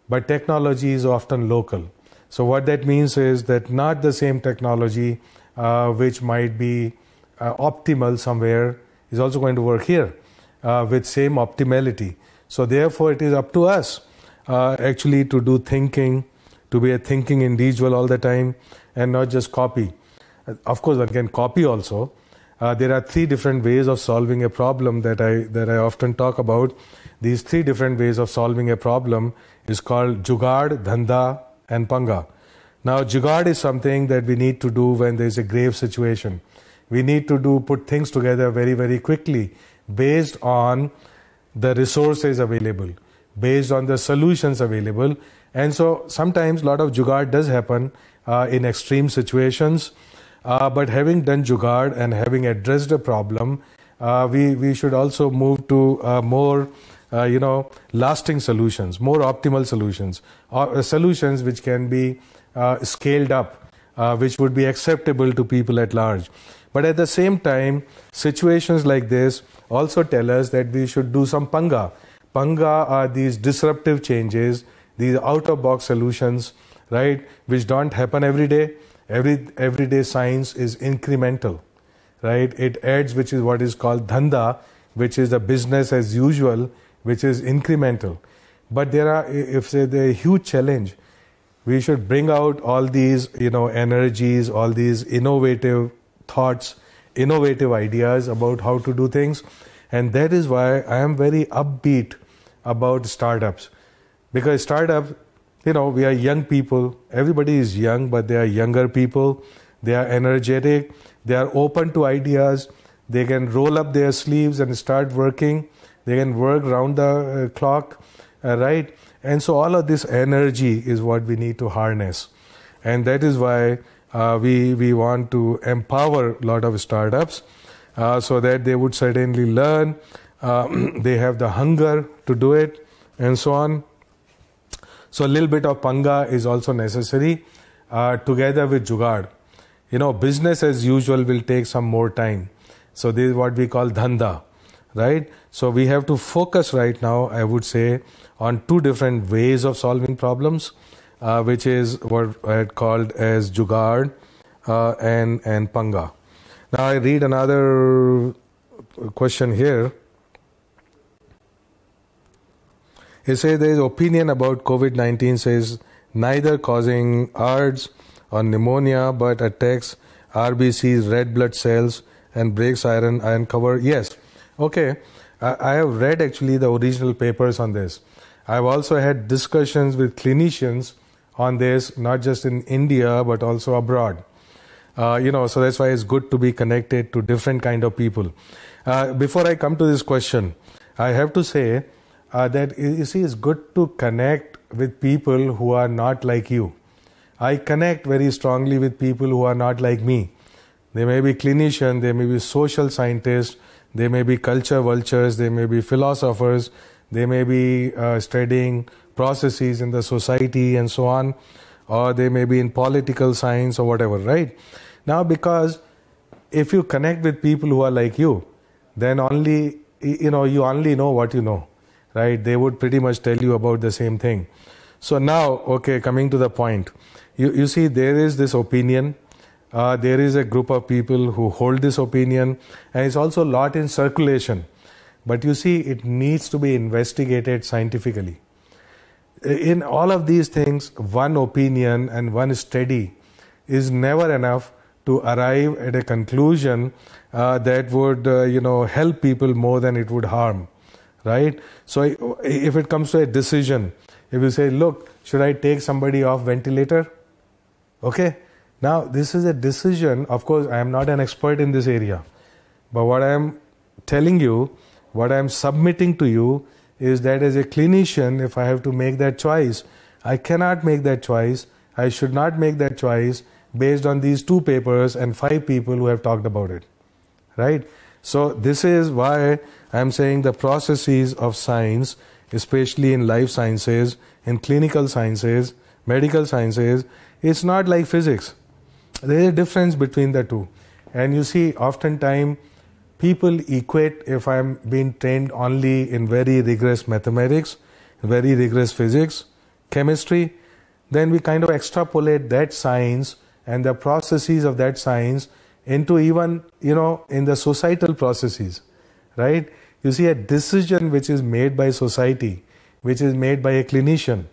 but technology is often local. So what that means is that not the same technology uh, which might be uh, optimal somewhere is also going to work here uh, with same optimality. So therefore, it is up to us uh, actually to do thinking, to be a thinking individual all the time, and not just copy. Of course, one can copy also, uh, there are three different ways of solving a problem that I that I often talk about. These three different ways of solving a problem is called jugad, dhanda, and panga. Now, jugad is something that we need to do when there is a grave situation. We need to do put things together very very quickly based on the resources available, based on the solutions available, and so sometimes a lot of jugad does happen uh, in extreme situations uh, but having done Jugad and having addressed a problem, uh, we, we should also move to uh, more, uh, you know, lasting solutions, more optimal solutions, or uh, solutions which can be uh, scaled up, which would be acceptable to people at large. But at the same time, situations like this also tell us that we should do some panga. Panga are these disruptive changes, these out of box solutions, right, which don't happen every day Every everyday science is incremental, right? It adds, which is what is called dhanda, which is the business as usual, which is incremental. But there are, if say, the a huge challenge. We should bring out all these, you know, energies, all these innovative thoughts, innovative ideas about how to do things, and that is why I am very upbeat about startups because startups you know, we are young people. Everybody is young, but they are younger people. They are energetic. They are open to ideas. They can roll up their sleeves and start working. They can work round the uh, clock, uh, right? And so all of this energy is what we need to harness, and that is why uh, we we want to empower a lot of startups uh, so that they would certainly learn. Uh, they have the hunger to do it, and so on. So a little bit of panga is also necessary uh, together with jugad. You know, business as usual will take some more time. So this is what we call dhanda, right? So we have to focus right now, I would say, on two different ways of solving problems, uh, which is what I had called as jugad uh, and and panga. Now I read another question here. He says there is opinion about COVID 19 says neither causing ARDS or pneumonia but attacks RBCs, red blood cells, and breaks iron iron cover. Yes, okay. I, I have read actually the original papers on this. I've also had discussions with clinicians on this, not just in India but also abroad. Uh, you know, so that's why it's good to be connected to different kind of people. Uh, before I come to this question, I have to say uh, that you see it's good to connect with people who are not like you. I connect very strongly with people who are not like me. They may be clinician, they may be social scientists, they may be culture vultures, they may be philosophers, they may be uh, studying processes in the society and so on, or they may be in political science or whatever, right? Now, because if you connect with people who are like you, then only, you know, you only know what you know right? They would pretty much tell you about the same thing. So now, okay, coming to the point, you, you see, there is this opinion. Uh, there is a group of people who hold this opinion, and it's also a lot in circulation. But you see, it needs to be investigated scientifically. In all of these things, one opinion and one study is never enough to arrive at a conclusion uh, that would, uh, you know, help people more than it would harm right? So if it comes to a decision, if you say, look, should I take somebody off ventilator? Okay. Now this is a decision. Of course, I am not an expert in this area, but what I am telling you, what I am submitting to you, is that as a clinician, if I have to make that choice, I cannot make that choice. I should not make that choice based on these two papers and five people who have talked about it, right? So this is why I'm saying the processes of science, especially in life sciences, in clinical sciences, medical sciences, it's not like physics. There is a difference between the two. And you see, oftentimes people equate if I'm being trained only in very rigorous mathematics, very rigorous physics, chemistry, then we kind of extrapolate that science and the processes of that science into even, you know, in the societal processes, right? You see, a decision which is made by society, which is made by a clinician,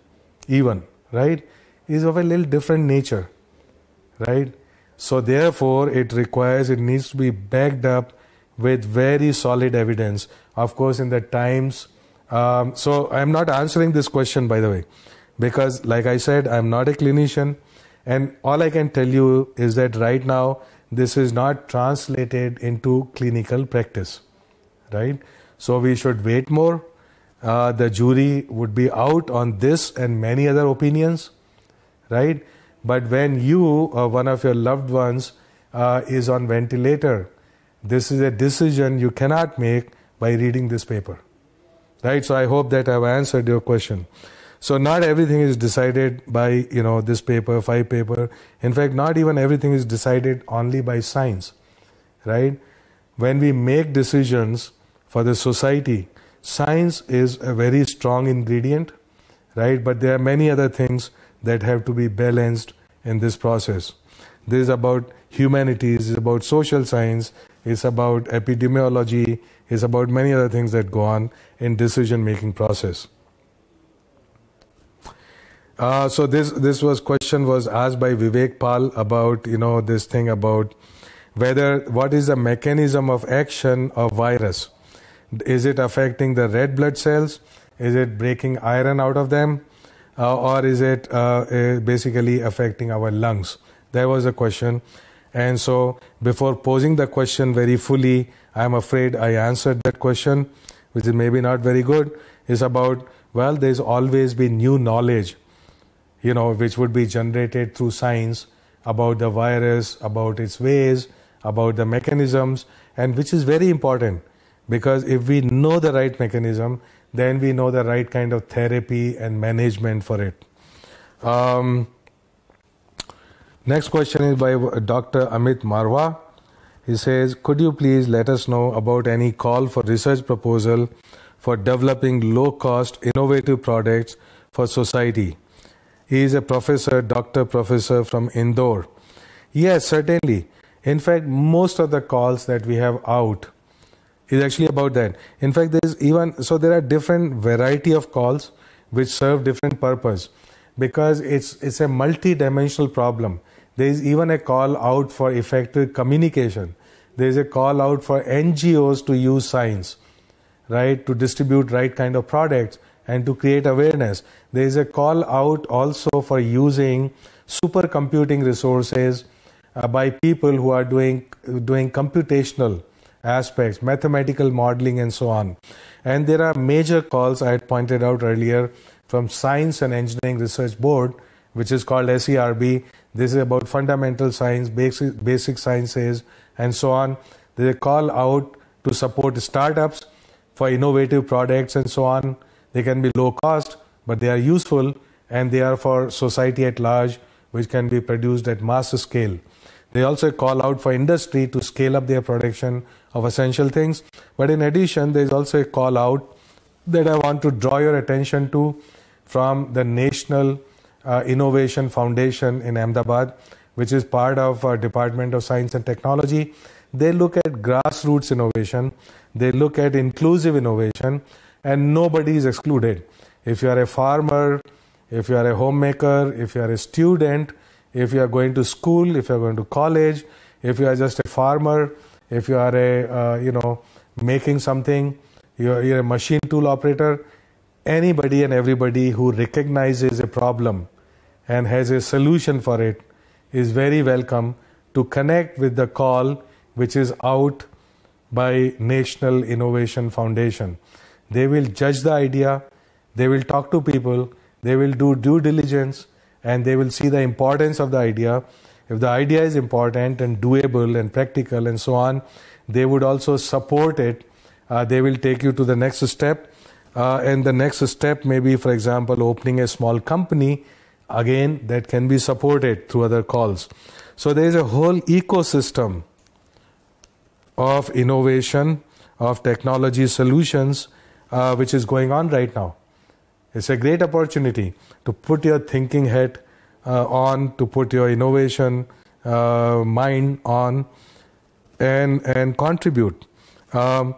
even, right, is of a little different nature, right? So, therefore, it requires, it needs to be backed up with very solid evidence. Of course, in the times, um, so I'm not answering this question, by the way, because, like I said, I'm not a clinician, and all I can tell you is that right now, this is not translated into clinical practice, right? So we should wait more. Uh, the jury would be out on this and many other opinions, right? But when you or uh, one of your loved ones uh, is on ventilator, this is a decision you cannot make by reading this paper, right? So I hope that I've answered your question. So not everything is decided by, you know, this paper, five paper. In fact, not even everything is decided only by science, right? When we make decisions for the society, science is a very strong ingredient, right? But there are many other things that have to be balanced in this process. This is about humanities, is about social science, it's about epidemiology, it's about many other things that go on in decision making process. Uh, so this this was question was asked by Vivek Pal about you know this thing about whether what is the mechanism of action of virus? Is it affecting the red blood cells? Is it breaking iron out of them, uh, or is it uh, uh basically affecting our lungs? That was the question, and so before posing the question very fully, I'm afraid I answered that question, which is maybe not very good. Is about well, there's always been new knowledge you know, which would be generated through science about the virus, about its ways, about the mechanisms, and which is very important because if we know the right mechanism, then we know the right kind of therapy and management for it. Um, next question is by Dr. Amit Marwa. He says, Could you please let us know about any call for research proposal for developing low cost innovative products for society? He is a professor, doctor professor from Indore. Yes, certainly. In fact, most of the calls that we have out is actually about that. In fact, there is even so there are different variety of calls which serve different purpose because it's it's a multi-dimensional problem. There is even a call out for effective communication. There is a call out for NGOs to use science, right, to distribute right kind of products and to create awareness. There is a call out also for using supercomputing resources uh, by people who are doing doing computational aspects, mathematical modeling, and so on. And there are major calls I had pointed out earlier from Science and Engineering Research Board, which is called SERB. This is about fundamental science, basic, basic sciences, and so on. There's a call out to support startups for innovative products and so on. They can be low cost, but they are useful and they are for society at large, which can be produced at mass scale. They also call out for industry to scale up their production of essential things. But in addition, there is also a call out that I want to draw your attention to from the National uh, Innovation Foundation in Ahmedabad, which is part of our uh, Department of Science and Technology. They look at grassroots innovation, they look at inclusive innovation, and nobody is excluded. If you are a farmer, if you are a homemaker, if you are a student, if you are going to school, if you are going to college, if you are just a farmer, if you are a uh, you know making something, you're, you're a machine tool operator. Anybody and everybody who recognizes a problem and has a solution for it is very welcome to connect with the call which is out by National Innovation Foundation. They will judge the idea, they will talk to people, they will do due diligence, and they will see the importance of the idea. If the idea is important and doable and practical and so on, they would also support it. Uh, they will take you to the next step. Uh, and the next step may be, for example, opening a small company. Again, that can be supported through other calls. So there is a whole ecosystem of innovation, of technology solutions uh, which is going on right now. It's a great opportunity to put your thinking head uh, on, to put your innovation uh, mind on, and and contribute. Um,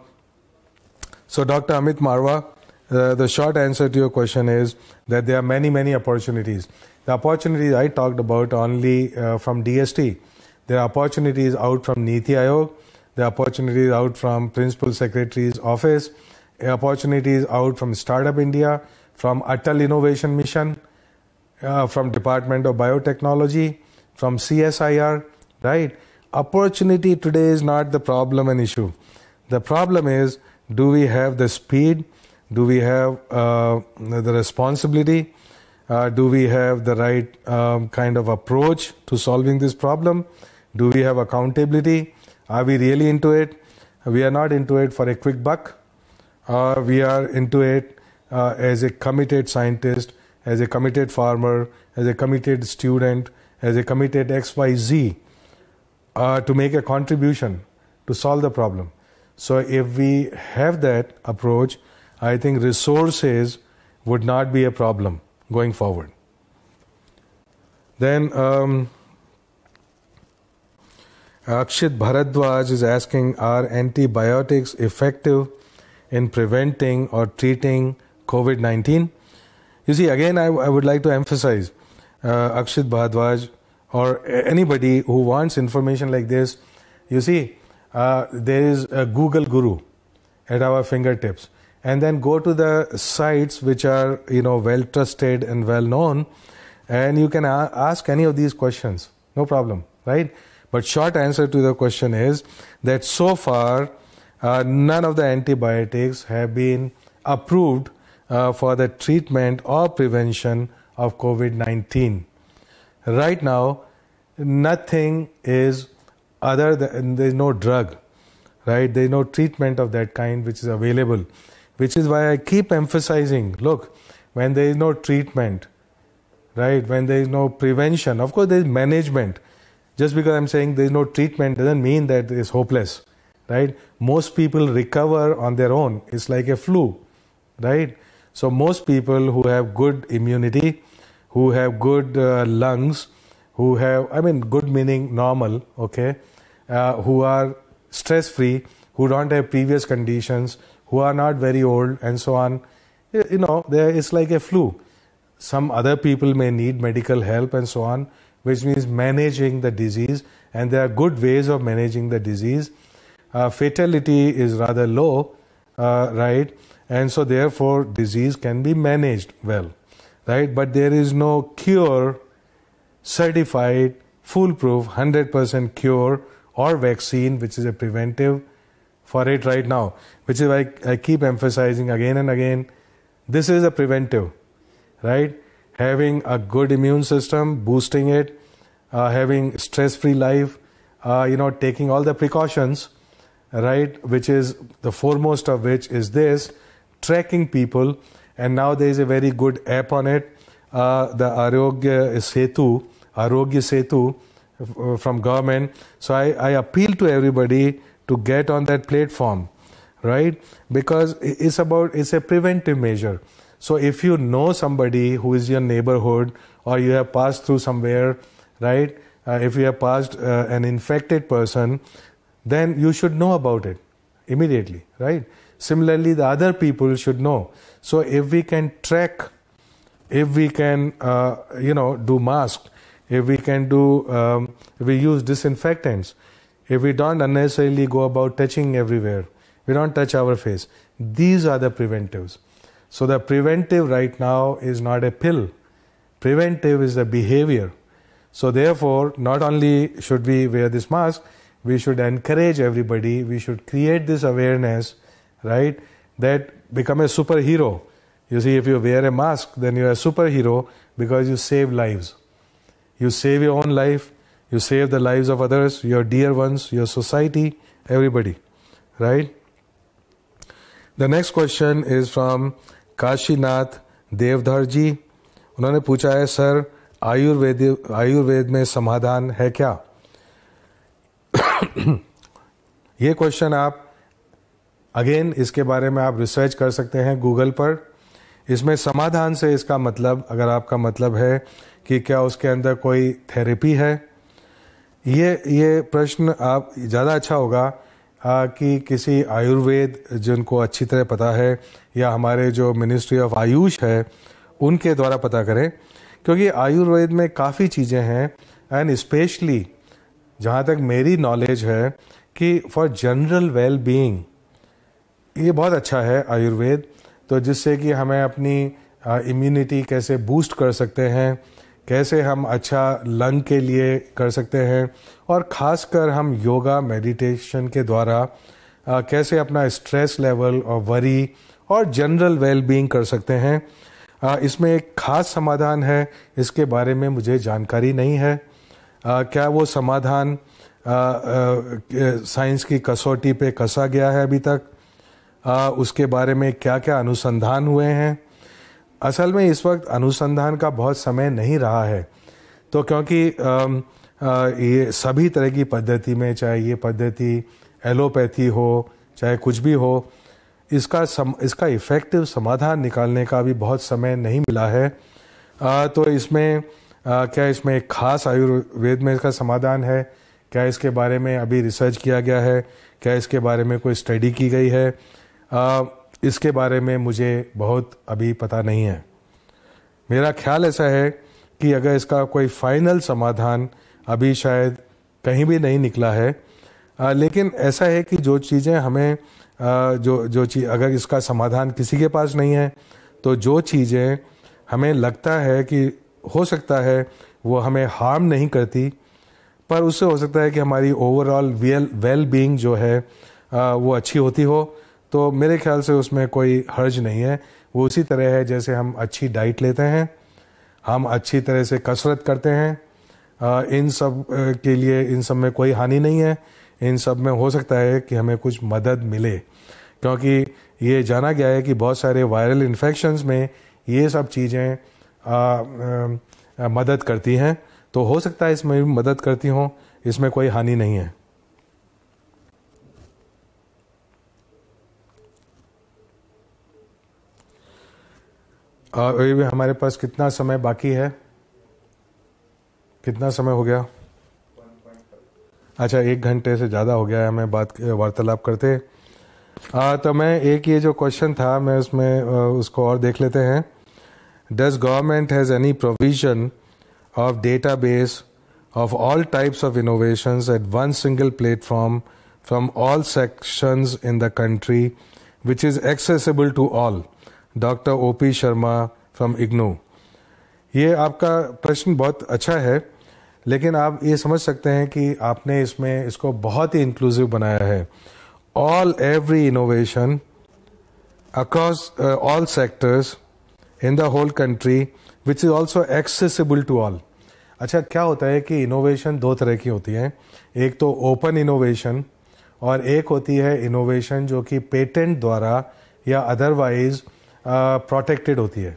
so, Dr. Amit Marwa, uh, the short answer to your question is that there are many many opportunities. The opportunities I talked about only uh, from DST. There are opportunities out from Niti Aayog. There are opportunities out from Principal Secretary's office opportunities out from Startup India, from Atal Innovation Mission, uh, from Department of Biotechnology, from CSIR, right? Opportunity today is not the problem and issue. The problem is, do we have the speed? Do we have uh, the responsibility? Uh, do we have the right um, kind of approach to solving this problem? Do we have accountability? Are we really into it? We are not into it for a quick buck. Uh, we are into it uh, as a committed scientist, as a committed farmer, as a committed student, as a committed XYZ uh, to make a contribution to solve the problem. So, if we have that approach, I think resources would not be a problem going forward. Then um, Akshit Bharadwaj is asking Are antibiotics effective in preventing or treating COVID 19. You see, again, I, I, would like to emphasize uh, Akshit Bhadwaj or anybody who wants information like this. You see, uh, there is a Google guru at our fingertips. And then go to the sites which are, you know, well trusted and well known, and you can a- ask any of these questions. No problem, right? But short answer to the question is that so far uh, none of the antibiotics have been approved uh, for the treatment or prevention of COVID 19. Right now, nothing is other than there's no drug, right? There's no treatment of that kind which is available, which is why I keep emphasizing look, when there is no treatment, right, when there is no prevention, of course, there is management. Just because I'm saying there is no treatment doesn't mean that it's hopeless right? Most people recover on their own. It's like a flu, right? So, most people who have good immunity, who have good uh, lungs, who have, I mean, good meaning normal, okay, uh, who are stress free, who don't have previous conditions, who are not very old, and so on, you know, there is it's like a flu. Some other people may need medical help and so on, which means managing the disease, and there are good ways of managing the disease uh, fatality is rather low, uh, right? And so, therefore, disease can be managed well, right? But there is no cure, certified, foolproof, 100% cure or vaccine, which is a preventive for it right now, which is why I keep emphasizing again and again this is a preventive, right? Having a good immune system, boosting it, uh, having stress free life, uh, you know, taking all the precautions right? Which is the foremost of which is this tracking people, and now there is a very good app on it. Uh, the Arogya Setu, Arogya Setu uh, from government. So I, I appeal to everybody to get on that platform, right? Because it's about it's a preventive measure. So if you know somebody who is your neighborhood or you have passed through somewhere, right? Uh, if you have passed uh, an infected person, then you should know about it immediately, right? Similarly, the other people should know. So if we can track, if we can, uh, you know, do masks, if we can do, um, if we use disinfectants, if we don't unnecessarily go about touching everywhere, we don't touch our face. These are the preventives. So the preventive right now is not a pill. Preventive is the behavior. So therefore, not only should we wear this mask, we should encourage everybody, we should create this awareness, right? That become a superhero. You see, if you wear a mask, then you are a superhero because you save lives. You save your own life, you save the lives of others, your dear ones, your society, everybody, right? The next question is from Kashinath Deodhar जी उन्होंने पूछा है sir Ayurveda Ayurveda में समाधान है क्या ये question आप again इसके बारे में आप रिसर्च कर सकते हैं गूगल पर इसमें समाधान से इसका मतलब अगर आपका मतलब है कि क्या उसके अंदर कोई थेरेपी है ये ये प्रश्न आप ज़्यादा अच्छा होगा आ, कि किसी आयुर्वेद जिनको अच्छी तरह पता है या हमारे जो मिनिस्ट्री ऑफ आयुष है उनके द्वारा पता करें क्योंकि आयुर्वेद में काफ़ी चीज़ें हैं एंड स्पेशली जहाँ तक मेरी नॉलेज है कि फॉर जनरल वेल बीइंग ये बहुत अच्छा है आयुर्वेद तो जिससे कि हमें अपनी इम्यूनिटी कैसे बूस्ट कर सकते हैं कैसे हम अच्छा लंग के लिए कर सकते हैं और ख़ासकर हम योगा मेडिटेशन के द्वारा कैसे अपना स्ट्रेस लेवल और वरी और जनरल वेल बीइंग कर सकते हैं इसमें एक ख़ास समाधान है इसके बारे में मुझे जानकारी नहीं है क्या वो समाधान साइंस की कसौटी पे कसा गया है अभी तक आ, उसके बारे में क्या क्या अनुसंधान हुए हैं असल में इस वक्त अनुसंधान का बहुत समय नहीं रहा है तो क्योंकि आ, आ, ये सभी तरह की पद्धति में चाहे ये पद्धति एलोपैथी हो चाहे कुछ भी हो इसका सम, इसका इफ़ेक्टिव समाधान निकालने का भी बहुत समय नहीं मिला है आ, तो इसमें क्या इसमें एक खास आयुर्वेद में इसका समाधान है क्या इसके बारे में अभी रिसर्च किया गया है क्या इसके बारे में कोई स्टडी की गई है आ, इसके बारे में मुझे बहुत अभी पता नहीं है मेरा ख्याल ऐसा है कि अगर इसका कोई फाइनल समाधान अभी शायद कहीं भी नहीं निकला है आ, लेकिन ऐसा है कि जो चीज़ें हमें आ, जो जो चीज अगर इसका समाधान किसी के पास नहीं है तो जो चीज़ें हमें लगता है कि हो सकता है वो हमें हार्म नहीं करती पर उससे हो सकता है कि हमारी ओवरऑल वेल वेल बींग जो है वो अच्छी होती हो तो मेरे ख्याल से उसमें कोई हर्ज नहीं है वो उसी तरह है जैसे हम अच्छी डाइट लेते हैं हम अच्छी तरह से कसरत करते हैं इन सब के लिए इन सब में कोई हानि नहीं है इन सब में हो सकता है कि हमें कुछ मदद मिले क्योंकि ये जाना गया है कि बहुत सारे वायरल इन्फेक्शंस में ये सब चीज़ें मदद करती हैं तो हो सकता है इसमें भी मदद करती हूं इसमें कोई हानि नहीं है आ, हमारे पास कितना समय बाकी है कितना समय हो गया अच्छा एक घंटे से ज़्यादा हो गया है हमें बात वार्तालाप करते आ, तो मैं एक ये जो क्वेश्चन था मैं उसमें उसको और देख लेते हैं Does government has any provision of database of all types of innovations at one single platform from all sections in the country which is accessible to all? dr op sharma from from IGNOU ये आपका प्रश्न बहुत अच्छा है लेकिन आप ये समझ सकते हैं कि आपने इसमें इसको बहुत ही इंक्लूसिव बनाया है all every innovation across all sectors in the whole country which is also accessible to all अच्छा क्या होता है कि इनोवेशन दो तरह की होती है एक तो ओपन इनोवेशन और एक होती है इनोवेशन जो कि पेटेंट द्वारा या अदरवाइज प्रोटेक्टेड uh, होती है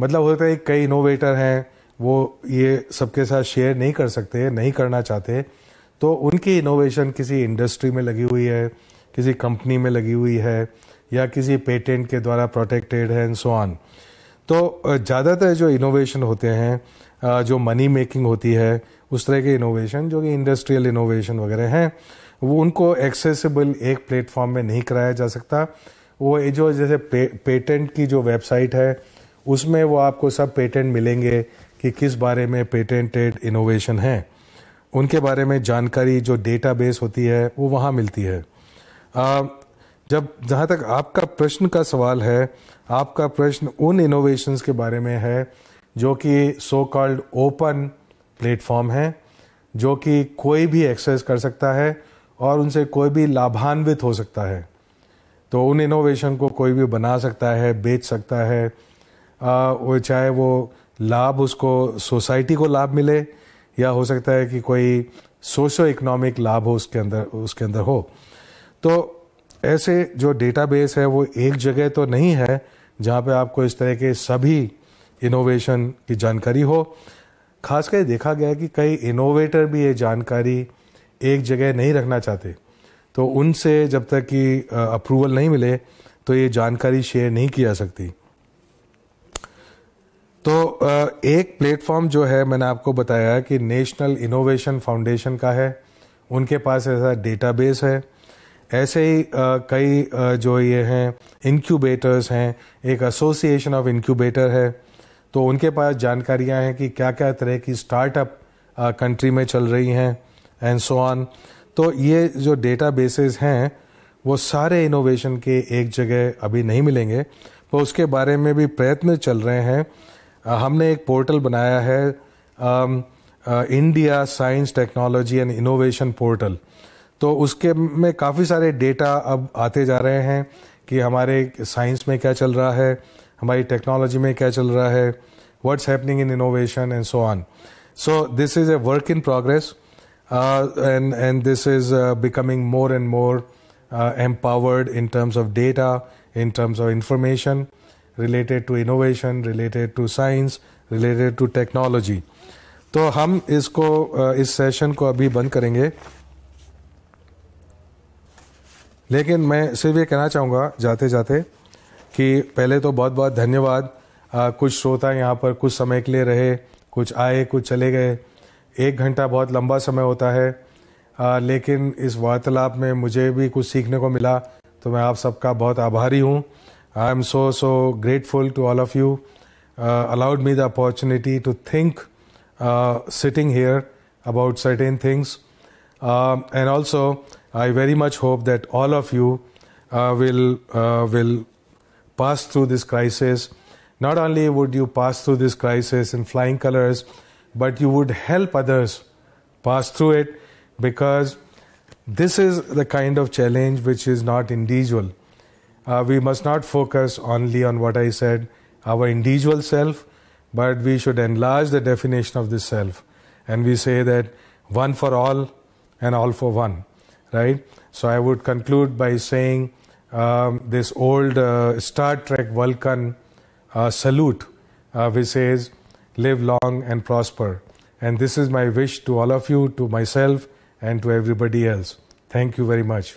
मतलब होता है कई इनोवेटर हैं वो ये सबके साथ शेयर नहीं कर सकते नहीं करना चाहते तो उनकी इनोवेशन किसी इंडस्ट्री में लगी हुई है किसी कंपनी में लगी हुई है या किसी पेटेंट के द्वारा प्रोटेक्टेड है एंड सो ऑन तो ज़्यादातर जो इनोवेशन होते हैं जो मनी मेकिंग होती है उस तरह के इनोवेशन जो कि इंडस्ट्रियल इनोवेशन वगैरह हैं वो उनको एक्सेसिबल एक प्लेटफॉर्म में नहीं कराया जा सकता वो जो जैसे पे, पेटेंट की जो वेबसाइट है उसमें वो आपको सब पेटेंट मिलेंगे कि किस बारे में पेटेंटेड इनोवेशन है उनके बारे में जानकारी जो डेटाबेस होती है वो वहाँ मिलती है जब जहाँ तक आपका प्रश्न का सवाल है आपका प्रश्न उन इनोवेशंस के बारे में है जो कि सो कॉल्ड ओपन प्लेटफॉर्म है जो कि कोई भी एक्सेस कर सकता है और उनसे कोई भी लाभान्वित हो सकता है तो उन इनोवेशन को कोई भी बना सकता है बेच सकता है वो चाहे वो लाभ उसको सोसाइटी को लाभ मिले या हो सकता है कि कोई सोशो इकोनॉमिक लाभ हो उसके अंदर उसके अंदर हो तो ऐसे जो डेटाबेस है वो एक जगह तो नहीं है जहाँ पे आपको इस तरह के सभी इनोवेशन की जानकारी हो खास कर देखा गया है कि कई इनोवेटर भी ये जानकारी एक जगह नहीं रखना चाहते तो उनसे जब तक कि अप्रूवल नहीं मिले तो ये जानकारी शेयर नहीं की जा सकती तो एक प्लेटफॉर्म जो है मैंने आपको बताया कि नेशनल इनोवेशन फाउंडेशन का है उनके पास ऐसा डेटाबेस है ऐसे ही कई जो ये हैं इनक्यूबेटर्स हैं एक एसोसिएशन ऑफ इनक्यूबेटर है तो उनके पास जानकारियां हैं कि क्या क्या तरह की स्टार्टअप कंट्री में चल रही हैं एंड सो ऑन तो ये जो डेटा बेसिस हैं वो सारे इनोवेशन के एक जगह अभी नहीं मिलेंगे पर उसके बारे में भी प्रयत्न चल रहे हैं हमने एक पोर्टल बनाया है India science technology and innovation portal तो उसके में काफ़ी सारे डेटा अब आते जा रहे हैं कि हमारे साइंस में क्या चल रहा है हमारी टेक्नोलॉजी में क्या चल रहा है what's happening in innovation and so on so this is a work in progress and and this is becoming more and more empowered in terms of data in terms of information related to innovation related to science related to technology तो हम इसको uh, इस session को अभी बंद करेंगे लेकिन मैं सिर्फ ये कहना चाहूँगा जाते जाते कि पहले तो बहुत बहुत धन्यवाद आ, कुछ श्रोता यहाँ पर कुछ समय के लिए रहे कुछ आए कुछ चले गए एक घंटा बहुत लंबा समय होता है आ, लेकिन इस वार्तालाप में मुझे भी कुछ सीखने को मिला तो मैं आप सबका बहुत आभारी हूँ I am so so grateful to all of you allowed me the opportunity to think sitting here about certain things and also I very much hope that all of you uh, will uh, will pass through this crisis. Not only would you pass through this crisis in flying colors, but you would help others pass through it because this is the kind of challenge which is not individual. Uh, we must not focus only on what I said, our individual self, but we should enlarge the definition of this self. And we say that one for all and all for one right? So I would conclude by saying um, this old uh, Star Trek Vulcan uh, salute, uh, which says, Live long and prosper. And this is my wish to all of you, to myself, and to everybody else. Thank you very much.